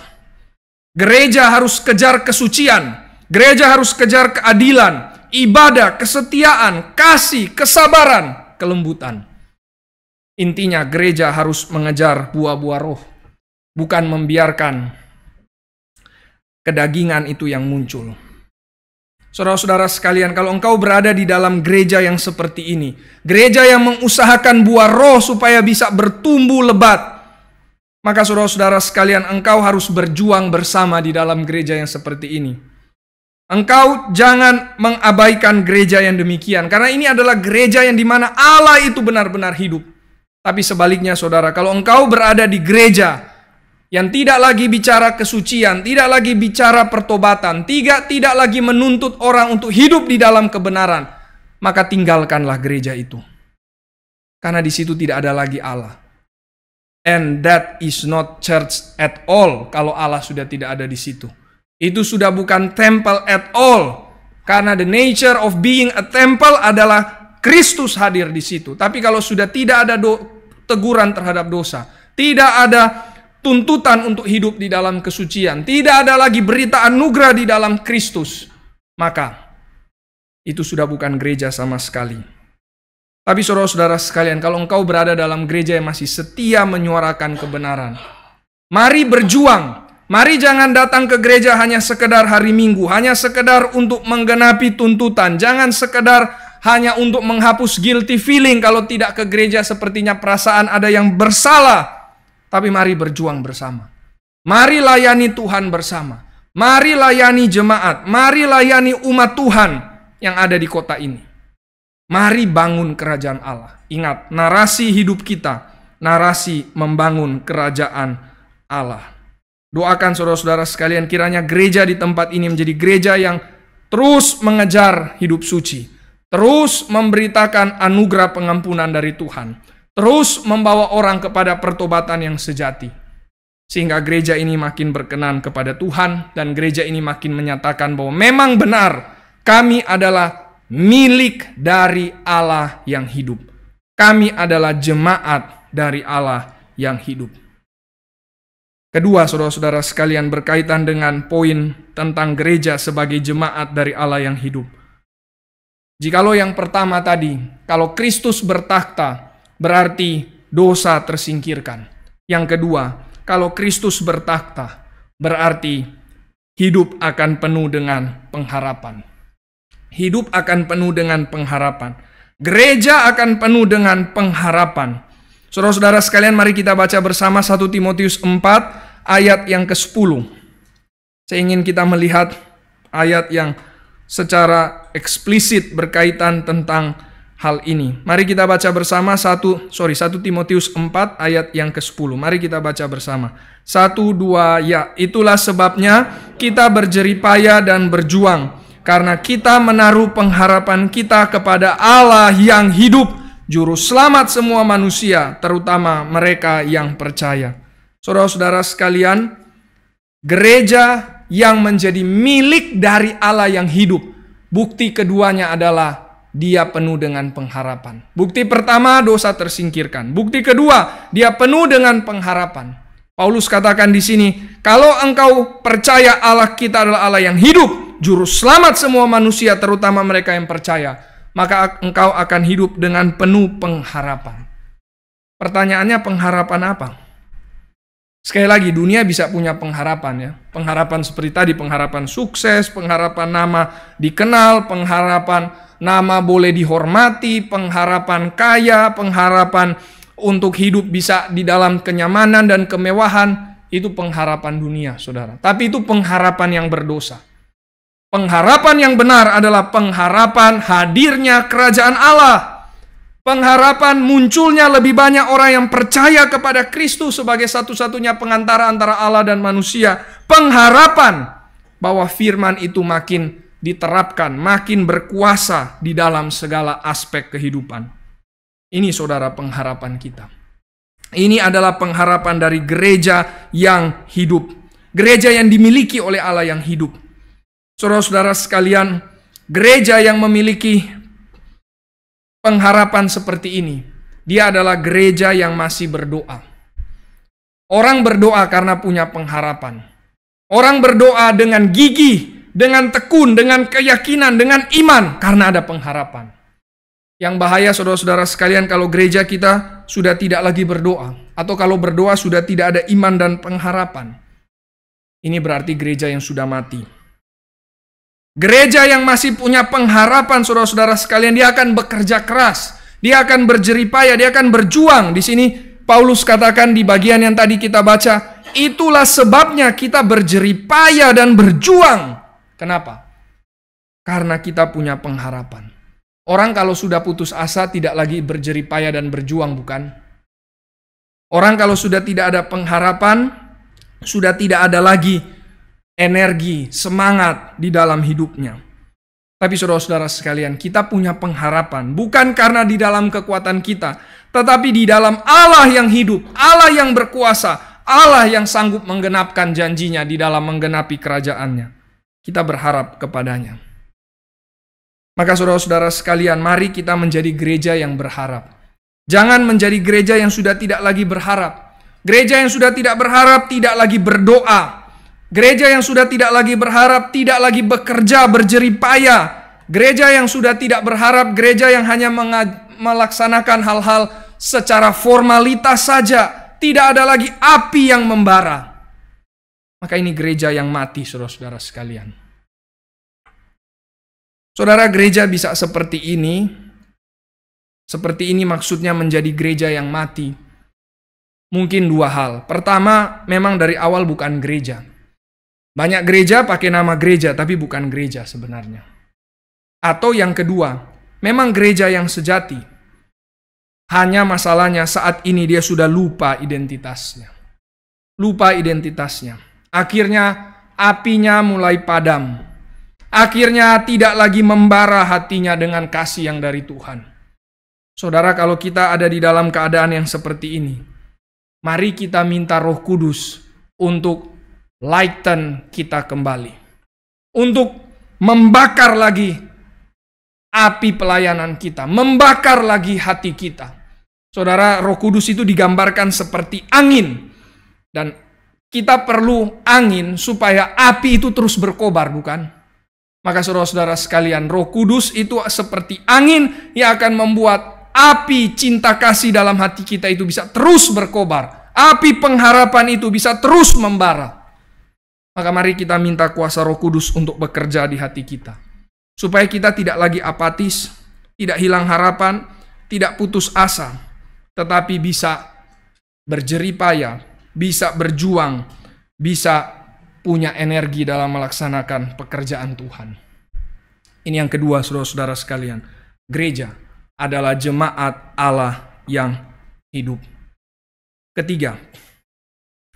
Gereja harus kejar kesucian, Gereja harus kejar keadilan, ibadah, kesetiaan, kasih, kesabaran, kelembutan. Intinya gereja harus mengejar buah-buah roh, bukan membiarkan kedagingan itu yang muncul. Saudara-saudara sekalian, kalau engkau berada di dalam gereja yang seperti ini, gereja yang mengusahakan buah roh supaya bisa bertumbuh lebat, maka saudara-saudara sekalian, engkau harus berjuang bersama di dalam gereja yang seperti ini. Engkau jangan mengabaikan gereja yang demikian karena ini adalah gereja yang dimana Allah itu benar-benar hidup. Tapi sebaliknya saudara, kalau engkau berada di gereja yang tidak lagi bicara kesucian, tidak lagi bicara pertobatan, tidak tidak lagi menuntut orang untuk hidup di dalam kebenaran, maka tinggalkanlah gereja itu. Karena di situ tidak ada lagi Allah. And that is not church at all kalau Allah sudah tidak ada di situ. Itu sudah bukan temple at all. Karena the nature of being a temple adalah Kristus hadir di situ. Tapi kalau sudah tidak ada do teguran terhadap dosa, tidak ada tuntutan untuk hidup di dalam kesucian, tidak ada lagi berita anugerah di dalam Kristus, maka itu sudah bukan gereja sama sekali. Tapi saudara-saudara sekalian, kalau engkau berada dalam gereja yang masih setia menyuarakan kebenaran, mari berjuang Mari jangan datang ke gereja hanya sekedar hari Minggu, hanya sekedar untuk menggenapi tuntutan, jangan sekedar hanya untuk menghapus guilty feeling kalau tidak ke gereja sepertinya perasaan ada yang bersalah. Tapi mari berjuang bersama. Mari layani Tuhan bersama. Mari layani jemaat, mari layani umat Tuhan yang ada di kota ini. Mari bangun kerajaan Allah. Ingat, narasi hidup kita, narasi membangun kerajaan Allah. Doakan saudara-saudara sekalian kiranya gereja di tempat ini menjadi gereja yang terus mengejar hidup suci, terus memberitakan anugerah pengampunan dari Tuhan, terus membawa orang kepada pertobatan yang sejati. Sehingga gereja ini makin berkenan kepada Tuhan dan gereja ini makin menyatakan bahwa memang benar kami adalah milik dari Allah yang hidup. Kami adalah jemaat dari Allah yang hidup. Kedua, saudara-saudara sekalian berkaitan dengan poin tentang gereja sebagai jemaat dari Allah yang hidup. Jikalau yang pertama tadi, kalau Kristus bertakhta, berarti dosa tersingkirkan. Yang kedua, kalau Kristus bertakhta, berarti hidup akan penuh dengan pengharapan. Hidup akan penuh dengan pengharapan. Gereja akan penuh dengan pengharapan. Saudara-saudara sekalian mari kita baca bersama 1 Timotius 4 ayat yang ke-10. Saya ingin kita melihat ayat yang secara eksplisit berkaitan tentang hal ini. Mari kita baca bersama 1 sorry 1 Timotius 4 ayat yang ke-10. Mari kita baca bersama. 1 2 ya itulah sebabnya kita berjeripaya dan berjuang karena kita menaruh pengharapan kita kepada Allah yang hidup juru selamat semua manusia, terutama mereka yang percaya. Saudara-saudara sekalian, gereja yang menjadi milik dari Allah yang hidup. Bukti keduanya adalah dia penuh dengan pengharapan. Bukti pertama, dosa tersingkirkan. Bukti kedua, dia penuh dengan pengharapan. Paulus katakan di sini, kalau engkau percaya Allah kita adalah Allah yang hidup, juru selamat semua manusia terutama mereka yang percaya maka engkau akan hidup dengan penuh pengharapan. Pertanyaannya pengharapan apa? Sekali lagi, dunia bisa punya pengharapan ya. Pengharapan seperti tadi, pengharapan sukses, pengharapan nama dikenal, pengharapan nama boleh dihormati, pengharapan kaya, pengharapan untuk hidup bisa di dalam kenyamanan dan kemewahan. Itu pengharapan dunia, saudara. Tapi itu pengharapan yang berdosa. Pengharapan yang benar adalah pengharapan hadirnya kerajaan Allah. Pengharapan munculnya lebih banyak orang yang percaya kepada Kristus sebagai satu-satunya pengantara antara Allah dan manusia. Pengharapan bahwa firman itu makin diterapkan, makin berkuasa di dalam segala aspek kehidupan. Ini saudara pengharapan kita. Ini adalah pengharapan dari gereja yang hidup. Gereja yang dimiliki oleh Allah yang hidup Saudara-saudara sekalian, gereja yang memiliki pengharapan seperti ini, dia adalah gereja yang masih berdoa. Orang berdoa karena punya pengharapan. Orang berdoa dengan gigi, dengan tekun, dengan keyakinan, dengan iman karena ada pengharapan. Yang bahaya saudara-saudara sekalian kalau gereja kita sudah tidak lagi berdoa atau kalau berdoa sudah tidak ada iman dan pengharapan. Ini berarti gereja yang sudah mati. Gereja yang masih punya pengharapan saudara-saudara sekalian dia akan bekerja keras, dia akan berjeripaya, dia akan berjuang. Di sini Paulus katakan di bagian yang tadi kita baca, itulah sebabnya kita berjeripaya dan berjuang. Kenapa? Karena kita punya pengharapan. Orang kalau sudah putus asa tidak lagi berjeripaya dan berjuang, bukan? Orang kalau sudah tidak ada pengharapan, sudah tidak ada lagi energi, semangat di dalam hidupnya. Tapi saudara-saudara sekalian, kita punya pengharapan bukan karena di dalam kekuatan kita, tetapi di dalam Allah yang hidup, Allah yang berkuasa, Allah yang sanggup menggenapkan janjinya di dalam menggenapi kerajaannya. Kita berharap kepadanya. Maka saudara-saudara sekalian, mari kita menjadi gereja yang berharap. Jangan menjadi gereja yang sudah tidak lagi berharap. Gereja yang sudah tidak berharap tidak lagi berdoa, Gereja yang sudah tidak lagi berharap, tidak lagi bekerja, berjerih payah. Gereja yang sudah tidak berharap, gereja yang hanya melaksanakan hal-hal secara formalitas saja. Tidak ada lagi api yang membara. Maka ini gereja yang mati, saudara-saudara sekalian. Saudara, gereja bisa seperti ini. Seperti ini maksudnya menjadi gereja yang mati. Mungkin dua hal. Pertama, memang dari awal bukan gereja. Banyak gereja pakai nama gereja, tapi bukan gereja sebenarnya. Atau yang kedua, memang gereja yang sejati. Hanya masalahnya saat ini dia sudah lupa identitasnya. Lupa identitasnya. Akhirnya apinya mulai padam. Akhirnya tidak lagi membara hatinya dengan kasih yang dari Tuhan. Saudara, kalau kita ada di dalam keadaan yang seperti ini, mari kita minta Roh Kudus untuk lighten kita kembali. Untuk membakar lagi api pelayanan kita, membakar lagi hati kita. Saudara, Roh Kudus itu digambarkan seperti angin dan kita perlu angin supaya api itu terus berkobar, bukan? Maka saudara-saudara sekalian, Roh Kudus itu seperti angin yang akan membuat api cinta kasih dalam hati kita itu bisa terus berkobar. Api pengharapan itu bisa terus membara. Maka mari kita minta kuasa Roh Kudus untuk bekerja di hati kita. Supaya kita tidak lagi apatis, tidak hilang harapan, tidak putus asa, tetapi bisa berjeripaya, bisa berjuang, bisa punya energi dalam melaksanakan pekerjaan Tuhan. Ini yang kedua, saudara-saudara sekalian. Gereja adalah jemaat Allah yang hidup. Ketiga,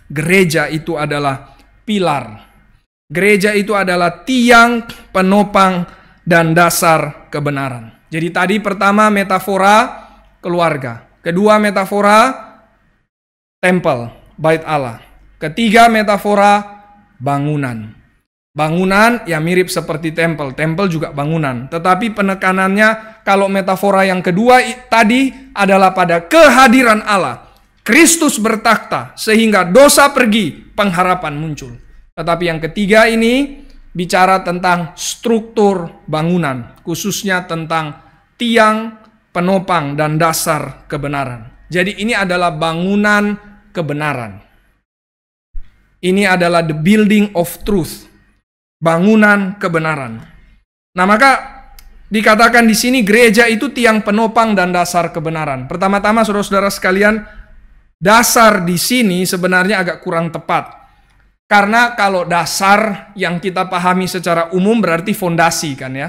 gereja itu adalah pilar. Gereja itu adalah tiang penopang dan dasar kebenaran. Jadi tadi pertama metafora keluarga, kedua metafora tempel, bait Allah. Ketiga metafora bangunan. Bangunan yang mirip seperti tempel, tempel juga bangunan. Tetapi penekanannya kalau metafora yang kedua tadi adalah pada kehadiran Allah. Kristus bertakhta sehingga dosa pergi, pengharapan muncul. Tetapi yang ketiga ini bicara tentang struktur bangunan, khususnya tentang tiang, penopang dan dasar kebenaran. Jadi ini adalah bangunan kebenaran. Ini adalah the building of truth, bangunan kebenaran. Nah, maka dikatakan di sini gereja itu tiang penopang dan dasar kebenaran. Pertama-tama saudara-saudara sekalian, dasar di sini sebenarnya agak kurang tepat. Karena kalau dasar yang kita pahami secara umum berarti fondasi kan ya,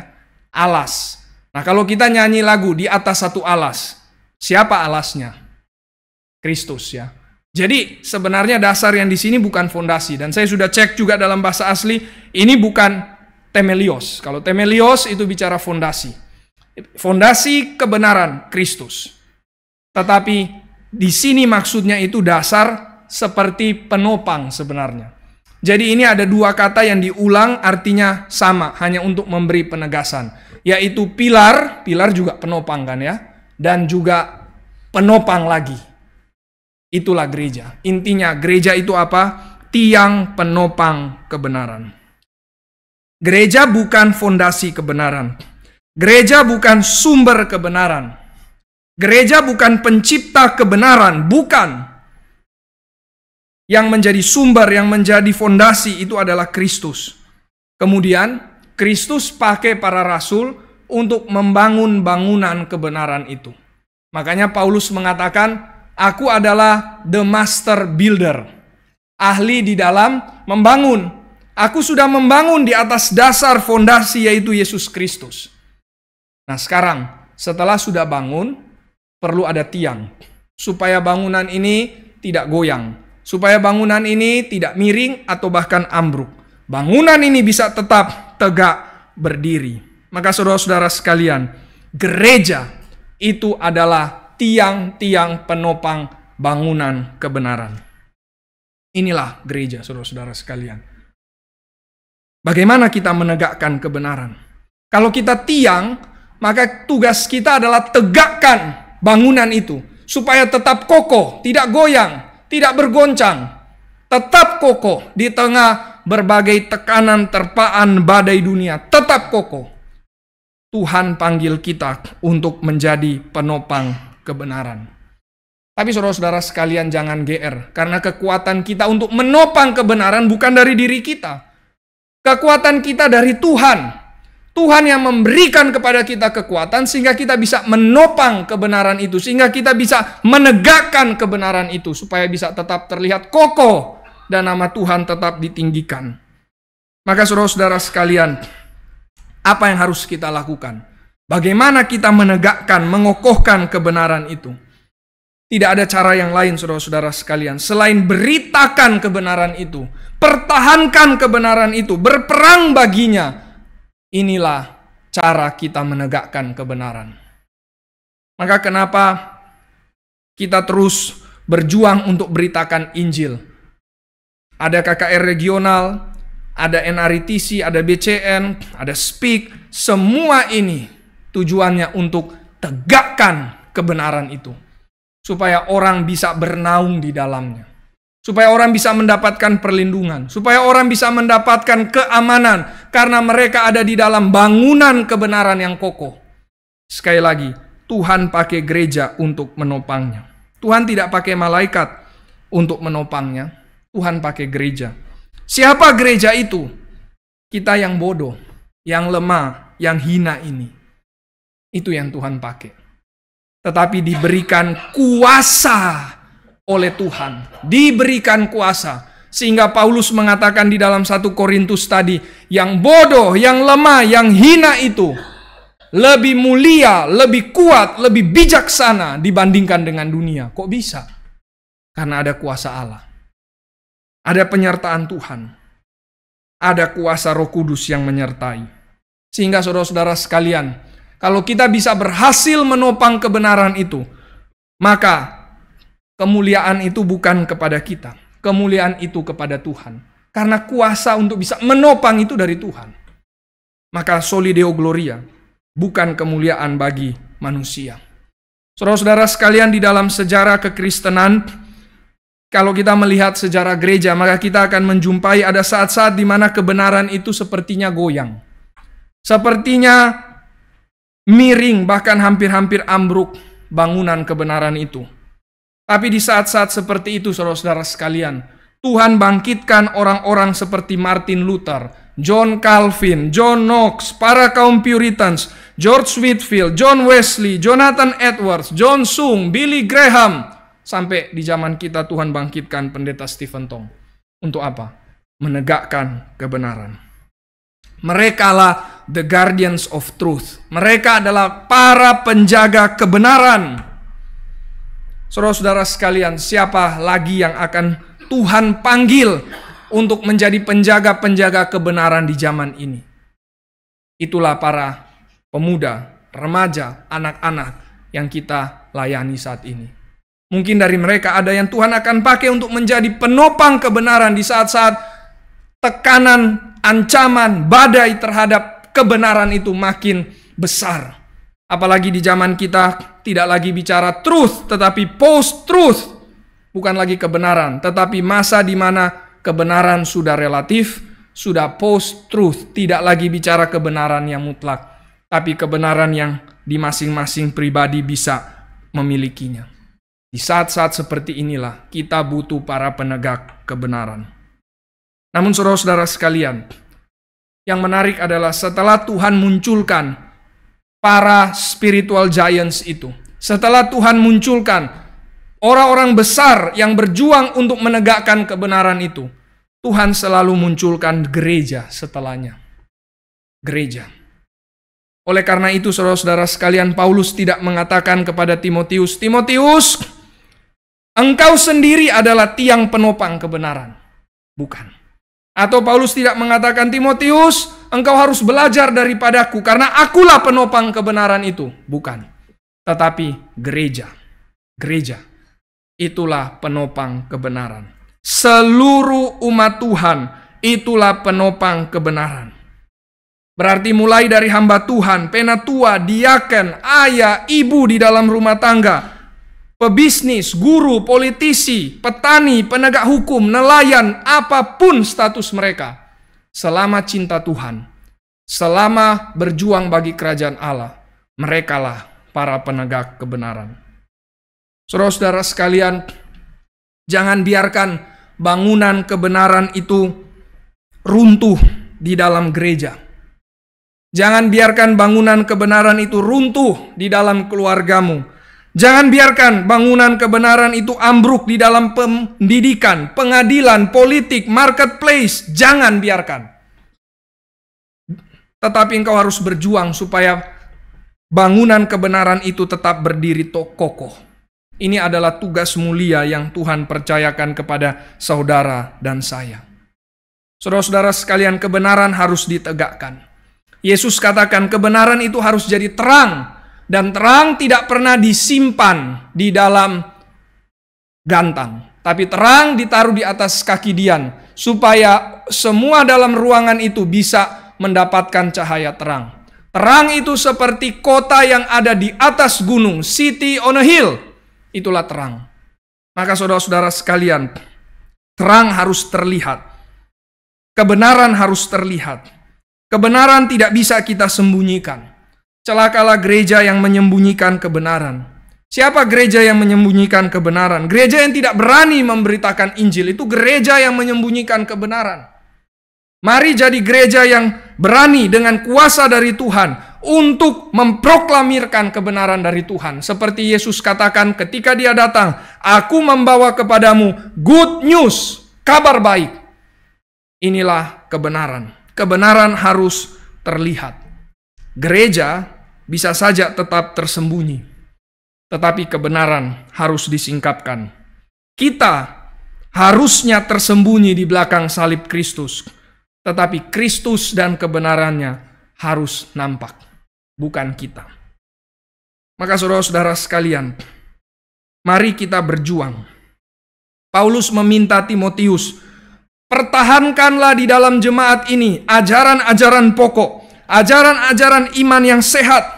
alas. Nah kalau kita nyanyi lagu di atas satu alas, siapa alasnya? Kristus ya. Jadi sebenarnya dasar yang di sini bukan fondasi dan saya sudah cek juga dalam bahasa asli ini bukan temelios. Kalau temelios itu bicara fondasi. Fondasi kebenaran Kristus. Tetapi di sini maksudnya itu dasar seperti penopang sebenarnya. Jadi ini ada dua kata yang diulang artinya sama hanya untuk memberi penegasan yaitu pilar, pilar juga penopang kan ya dan juga penopang lagi. Itulah gereja. Intinya gereja itu apa? Tiang penopang kebenaran. Gereja bukan fondasi kebenaran. Gereja bukan sumber kebenaran. Gereja bukan pencipta kebenaran, bukan. Yang menjadi sumber, yang menjadi fondasi itu adalah Kristus. Kemudian, Kristus pakai para rasul untuk membangun bangunan kebenaran itu. Makanya Paulus mengatakan, "Aku adalah the master builder." Ahli di dalam membangun. Aku sudah membangun di atas dasar fondasi yaitu Yesus Kristus. Nah, sekarang setelah sudah bangun, perlu ada tiang supaya bangunan ini tidak goyang, supaya bangunan ini tidak miring atau bahkan ambruk. Bangunan ini bisa tetap tegak berdiri. Maka saudara-saudara sekalian, gereja itu adalah tiang-tiang penopang bangunan kebenaran. Inilah gereja, saudara-saudara sekalian. Bagaimana kita menegakkan kebenaran? Kalau kita tiang, maka tugas kita adalah tegakkan bangunan itu supaya tetap kokoh, tidak goyang, tidak bergoncang, tetap kokoh di tengah berbagai tekanan terpaan badai dunia, tetap kokoh. Tuhan panggil kita untuk menjadi penopang kebenaran. Tapi saudara-saudara sekalian jangan GR, karena kekuatan kita untuk menopang kebenaran bukan dari diri kita. Kekuatan kita dari Tuhan, Tuhan yang memberikan kepada kita kekuatan sehingga kita bisa menopang kebenaran itu, sehingga kita bisa menegakkan kebenaran itu supaya bisa tetap terlihat kokoh dan nama Tuhan tetap ditinggikan. Maka saudara-saudara sekalian, apa yang harus kita lakukan? Bagaimana kita menegakkan, mengokohkan kebenaran itu? Tidak ada cara yang lain, saudara-saudara sekalian, selain beritakan kebenaran itu, pertahankan kebenaran itu, berperang baginya, Inilah cara kita menegakkan kebenaran. Maka kenapa kita terus berjuang untuk beritakan Injil? Ada KKR regional, ada NRTC, ada BCN, ada Speak, semua ini tujuannya untuk tegakkan kebenaran itu supaya orang bisa bernaung di dalamnya supaya orang bisa mendapatkan perlindungan, supaya orang bisa mendapatkan keamanan karena mereka ada di dalam bangunan kebenaran yang kokoh. Sekali lagi, Tuhan pakai gereja untuk menopangnya. Tuhan tidak pakai malaikat untuk menopangnya. Tuhan pakai gereja. Siapa gereja itu? Kita yang bodoh, yang lemah, yang hina ini. Itu yang Tuhan pakai. Tetapi diberikan kuasa oleh Tuhan, diberikan kuasa. Sehingga Paulus mengatakan di dalam satu Korintus tadi, yang bodoh, yang lemah, yang hina itu lebih mulia, lebih kuat, lebih bijaksana dibandingkan dengan dunia. Kok bisa? Karena ada kuasa Allah. Ada penyertaan Tuhan. Ada kuasa Roh Kudus yang menyertai. Sehingga saudara-saudara sekalian, kalau kita bisa berhasil menopang kebenaran itu, maka Kemuliaan itu bukan kepada kita, kemuliaan itu kepada Tuhan. Karena kuasa untuk bisa menopang itu dari Tuhan. Maka solideo gloria bukan kemuliaan bagi manusia. Saudara-saudara sekalian di dalam sejarah kekristenan, kalau kita melihat sejarah gereja, maka kita akan menjumpai ada saat-saat di mana kebenaran itu sepertinya goyang. Sepertinya miring, bahkan hampir-hampir ambruk bangunan kebenaran itu. Tapi di saat-saat seperti itu, saudara-saudara sekalian, Tuhan bangkitkan orang-orang seperti Martin Luther, John Calvin, John Knox, para kaum Puritans, George Whitfield, John Wesley, Jonathan Edwards, John Sung, Billy Graham, sampai di zaman kita Tuhan bangkitkan pendeta Stephen Tong. Untuk apa? Menegakkan kebenaran. Mereka Merekalah the guardians of truth. Mereka adalah para penjaga kebenaran. Saudara-saudara sekalian, siapa lagi yang akan Tuhan panggil untuk menjadi penjaga-penjaga kebenaran di zaman ini? Itulah para pemuda, remaja, anak-anak yang kita layani saat ini. Mungkin dari mereka ada yang Tuhan akan pakai untuk menjadi penopang kebenaran di saat-saat tekanan, ancaman, badai terhadap kebenaran itu makin besar. Apalagi di zaman kita tidak lagi bicara truth tetapi post truth. Bukan lagi kebenaran, tetapi masa di mana kebenaran sudah relatif, sudah post truth, tidak lagi bicara kebenaran yang mutlak, tapi kebenaran yang di masing-masing pribadi bisa memilikinya. Di saat-saat seperti inilah kita butuh para penegak kebenaran. Namun saudara-saudara sekalian, yang menarik adalah setelah Tuhan munculkan para spiritual giants itu. Setelah Tuhan munculkan orang-orang besar yang berjuang untuk menegakkan kebenaran itu, Tuhan selalu munculkan gereja setelahnya. Gereja. Oleh karena itu, saudara-saudara sekalian, Paulus tidak mengatakan kepada Timotius, "Timotius, engkau sendiri adalah tiang penopang kebenaran." Bukan. Atau Paulus tidak mengatakan Timotius, engkau harus belajar daripadaku karena akulah penopang kebenaran itu, bukan. Tetapi gereja, gereja itulah penopang kebenaran. Seluruh umat Tuhan itulah penopang kebenaran. Berarti mulai dari hamba Tuhan, penatua, diaken, ayah, ibu di dalam rumah tangga, pebisnis, guru, politisi, petani, penegak hukum, nelayan, apapun status mereka, selama cinta Tuhan, selama berjuang bagi kerajaan Allah, merekalah para penegak kebenaran. Saudara-saudara sekalian, jangan biarkan bangunan kebenaran itu runtuh di dalam gereja. Jangan biarkan bangunan kebenaran itu runtuh di dalam keluargamu Jangan biarkan bangunan kebenaran itu ambruk di dalam pendidikan, pengadilan, politik, marketplace. Jangan biarkan. Tetapi engkau harus berjuang supaya bangunan kebenaran itu tetap berdiri kokoh. Ini adalah tugas mulia yang Tuhan percayakan kepada saudara dan saya. Saudara-saudara sekalian, kebenaran harus ditegakkan. Yesus katakan, kebenaran itu harus jadi terang dan terang tidak pernah disimpan di dalam gantang, tapi terang ditaruh di atas kaki Dian supaya semua dalam ruangan itu bisa mendapatkan cahaya terang. Terang itu seperti kota yang ada di atas gunung, city on a hill. Itulah terang. Maka saudara-saudara sekalian, terang harus terlihat. Kebenaran harus terlihat. Kebenaran tidak bisa kita sembunyikan. Celakalah gereja yang menyembunyikan kebenaran. Siapa gereja yang menyembunyikan kebenaran? Gereja yang tidak berani memberitakan Injil itu gereja yang menyembunyikan kebenaran. Mari jadi gereja yang berani dengan kuasa dari Tuhan untuk memproklamirkan kebenaran dari Tuhan. Seperti Yesus katakan ketika dia datang, Aku membawa kepadamu good news, kabar baik. Inilah kebenaran. Kebenaran harus terlihat. Gereja bisa saja tetap tersembunyi, tetapi kebenaran harus disingkapkan. Kita harusnya tersembunyi di belakang salib Kristus, tetapi Kristus dan kebenarannya harus nampak, bukan kita. Maka, saudara-saudara sekalian, mari kita berjuang. Paulus meminta Timotius, pertahankanlah di dalam jemaat ini ajaran-ajaran pokok ajaran-ajaran iman yang sehat.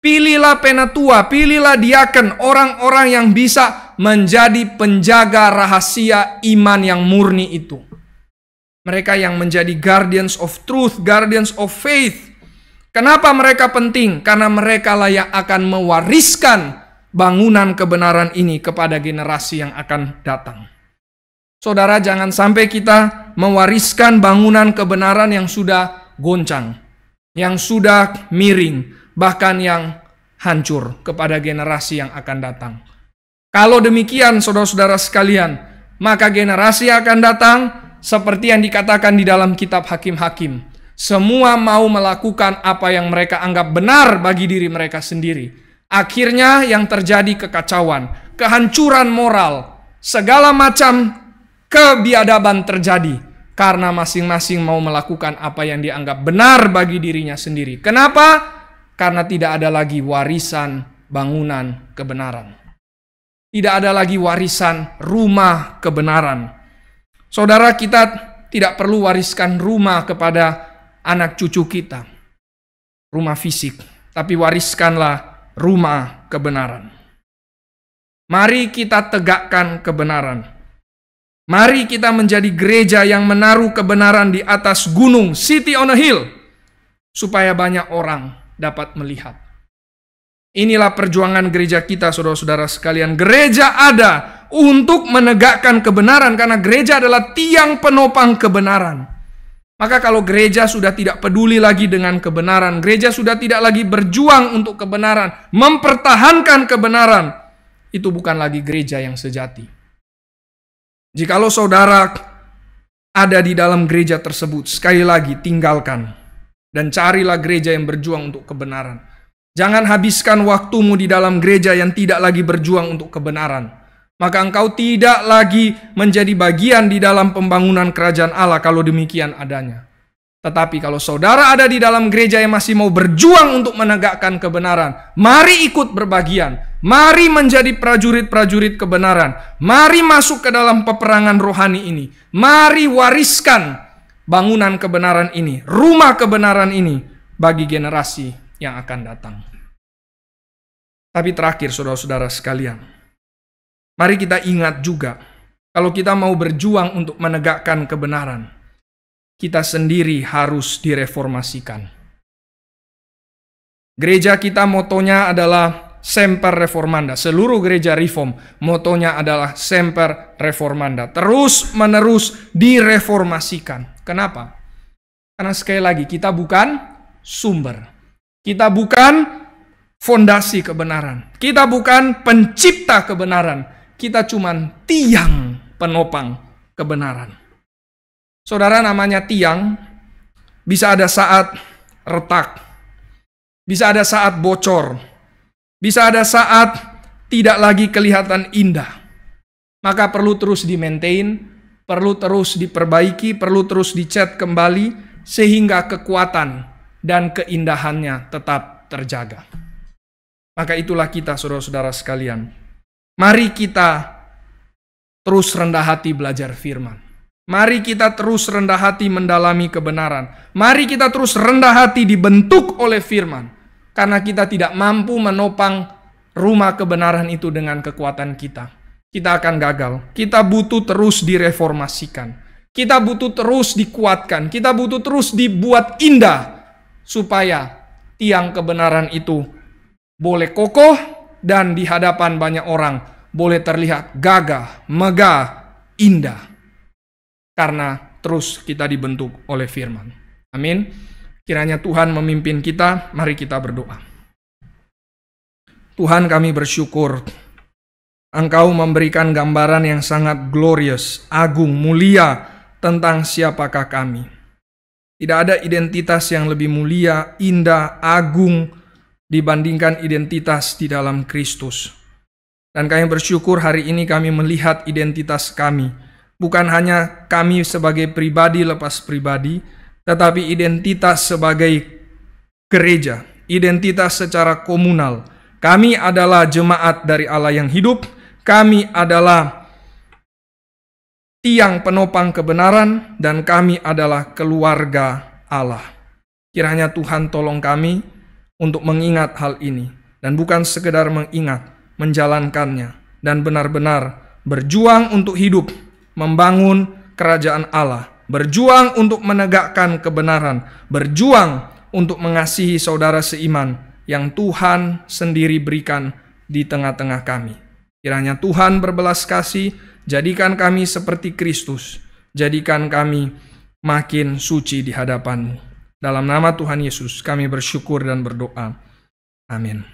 Pilihlah penatua, pilihlah diaken, orang-orang yang bisa menjadi penjaga rahasia iman yang murni itu. Mereka yang menjadi guardians of truth, guardians of faith. Kenapa mereka penting? Karena mereka layak akan mewariskan bangunan kebenaran ini kepada generasi yang akan datang. Saudara, jangan sampai kita mewariskan bangunan kebenaran yang sudah goncang yang sudah miring, bahkan yang hancur kepada generasi yang akan datang. Kalau demikian, saudara-saudara sekalian, maka generasi akan datang seperti yang dikatakan di dalam kitab hakim-hakim. Semua mau melakukan apa yang mereka anggap benar bagi diri mereka sendiri. Akhirnya yang terjadi kekacauan, kehancuran moral, segala macam kebiadaban terjadi karena masing-masing mau melakukan apa yang dianggap benar bagi dirinya sendiri. Kenapa? Karena tidak ada lagi warisan bangunan kebenaran. Tidak ada lagi warisan rumah kebenaran. Saudara kita tidak perlu wariskan rumah kepada anak cucu kita. Rumah fisik, tapi wariskanlah rumah kebenaran. Mari kita tegakkan kebenaran. Mari kita menjadi gereja yang menaruh kebenaran di atas gunung, city on a hill, supaya banyak orang dapat melihat. Inilah perjuangan gereja kita, saudara-saudara sekalian. Gereja ada untuk menegakkan kebenaran, karena gereja adalah tiang penopang kebenaran. Maka, kalau gereja sudah tidak peduli lagi dengan kebenaran, gereja sudah tidak lagi berjuang untuk kebenaran, mempertahankan kebenaran, itu bukan lagi gereja yang sejati Jikalau saudara ada di dalam gereja tersebut, sekali lagi tinggalkan dan carilah gereja yang berjuang untuk kebenaran. Jangan habiskan waktumu di dalam gereja yang tidak lagi berjuang untuk kebenaran. Maka engkau tidak lagi menjadi bagian di dalam pembangunan kerajaan Allah kalau demikian adanya. Tetapi kalau saudara ada di dalam gereja yang masih mau berjuang untuk menegakkan kebenaran, mari ikut berbagian Mari menjadi prajurit-prajurit kebenaran. Mari masuk ke dalam peperangan rohani ini. Mari wariskan bangunan kebenaran ini, rumah kebenaran ini bagi generasi yang akan datang. Tapi terakhir saudara-saudara sekalian, mari kita ingat juga kalau kita mau berjuang untuk menegakkan kebenaran, kita sendiri harus direformasikan. Gereja kita motonya adalah semper reformanda. Seluruh gereja reform motonya adalah semper reformanda. Terus menerus direformasikan. Kenapa? Karena sekali lagi kita bukan sumber. Kita bukan fondasi kebenaran. Kita bukan pencipta kebenaran. Kita cuma tiang penopang kebenaran. Saudara namanya tiang bisa ada saat retak. Bisa ada saat bocor bisa ada saat tidak lagi kelihatan indah. Maka perlu terus di-maintain, perlu terus diperbaiki, perlu terus dicat kembali sehingga kekuatan dan keindahannya tetap terjaga. Maka itulah kita saudara-saudara sekalian. Mari kita terus rendah hati belajar firman. Mari kita terus rendah hati mendalami kebenaran. Mari kita terus rendah hati dibentuk oleh firman karena kita tidak mampu menopang rumah kebenaran itu dengan kekuatan kita. Kita akan gagal. Kita butuh terus direformasikan. Kita butuh terus dikuatkan. Kita butuh terus dibuat indah supaya tiang kebenaran itu boleh kokoh dan di hadapan banyak orang boleh terlihat gagah, megah, indah. Karena terus kita dibentuk oleh firman. Amin. Kiranya Tuhan memimpin kita, mari kita berdoa. Tuhan kami bersyukur Engkau memberikan gambaran yang sangat glorious, agung, mulia tentang siapakah kami. Tidak ada identitas yang lebih mulia, indah, agung dibandingkan identitas di dalam Kristus. Dan kami bersyukur hari ini kami melihat identitas kami, bukan hanya kami sebagai pribadi lepas pribadi, tetapi identitas sebagai gereja, identitas secara komunal. Kami adalah jemaat dari Allah yang hidup, kami adalah tiang penopang kebenaran, dan kami adalah keluarga Allah. Kiranya Tuhan tolong kami untuk mengingat hal ini, dan bukan sekedar mengingat, menjalankannya, dan benar-benar berjuang untuk hidup, membangun kerajaan Allah, berjuang untuk menegakkan kebenaran, berjuang untuk mengasihi saudara seiman yang Tuhan sendiri berikan di tengah-tengah kami. Kiranya Tuhan berbelas kasih, jadikan kami seperti Kristus, jadikan kami makin suci di hadapan-Mu. Dalam nama Tuhan Yesus kami bersyukur dan berdoa. Amin.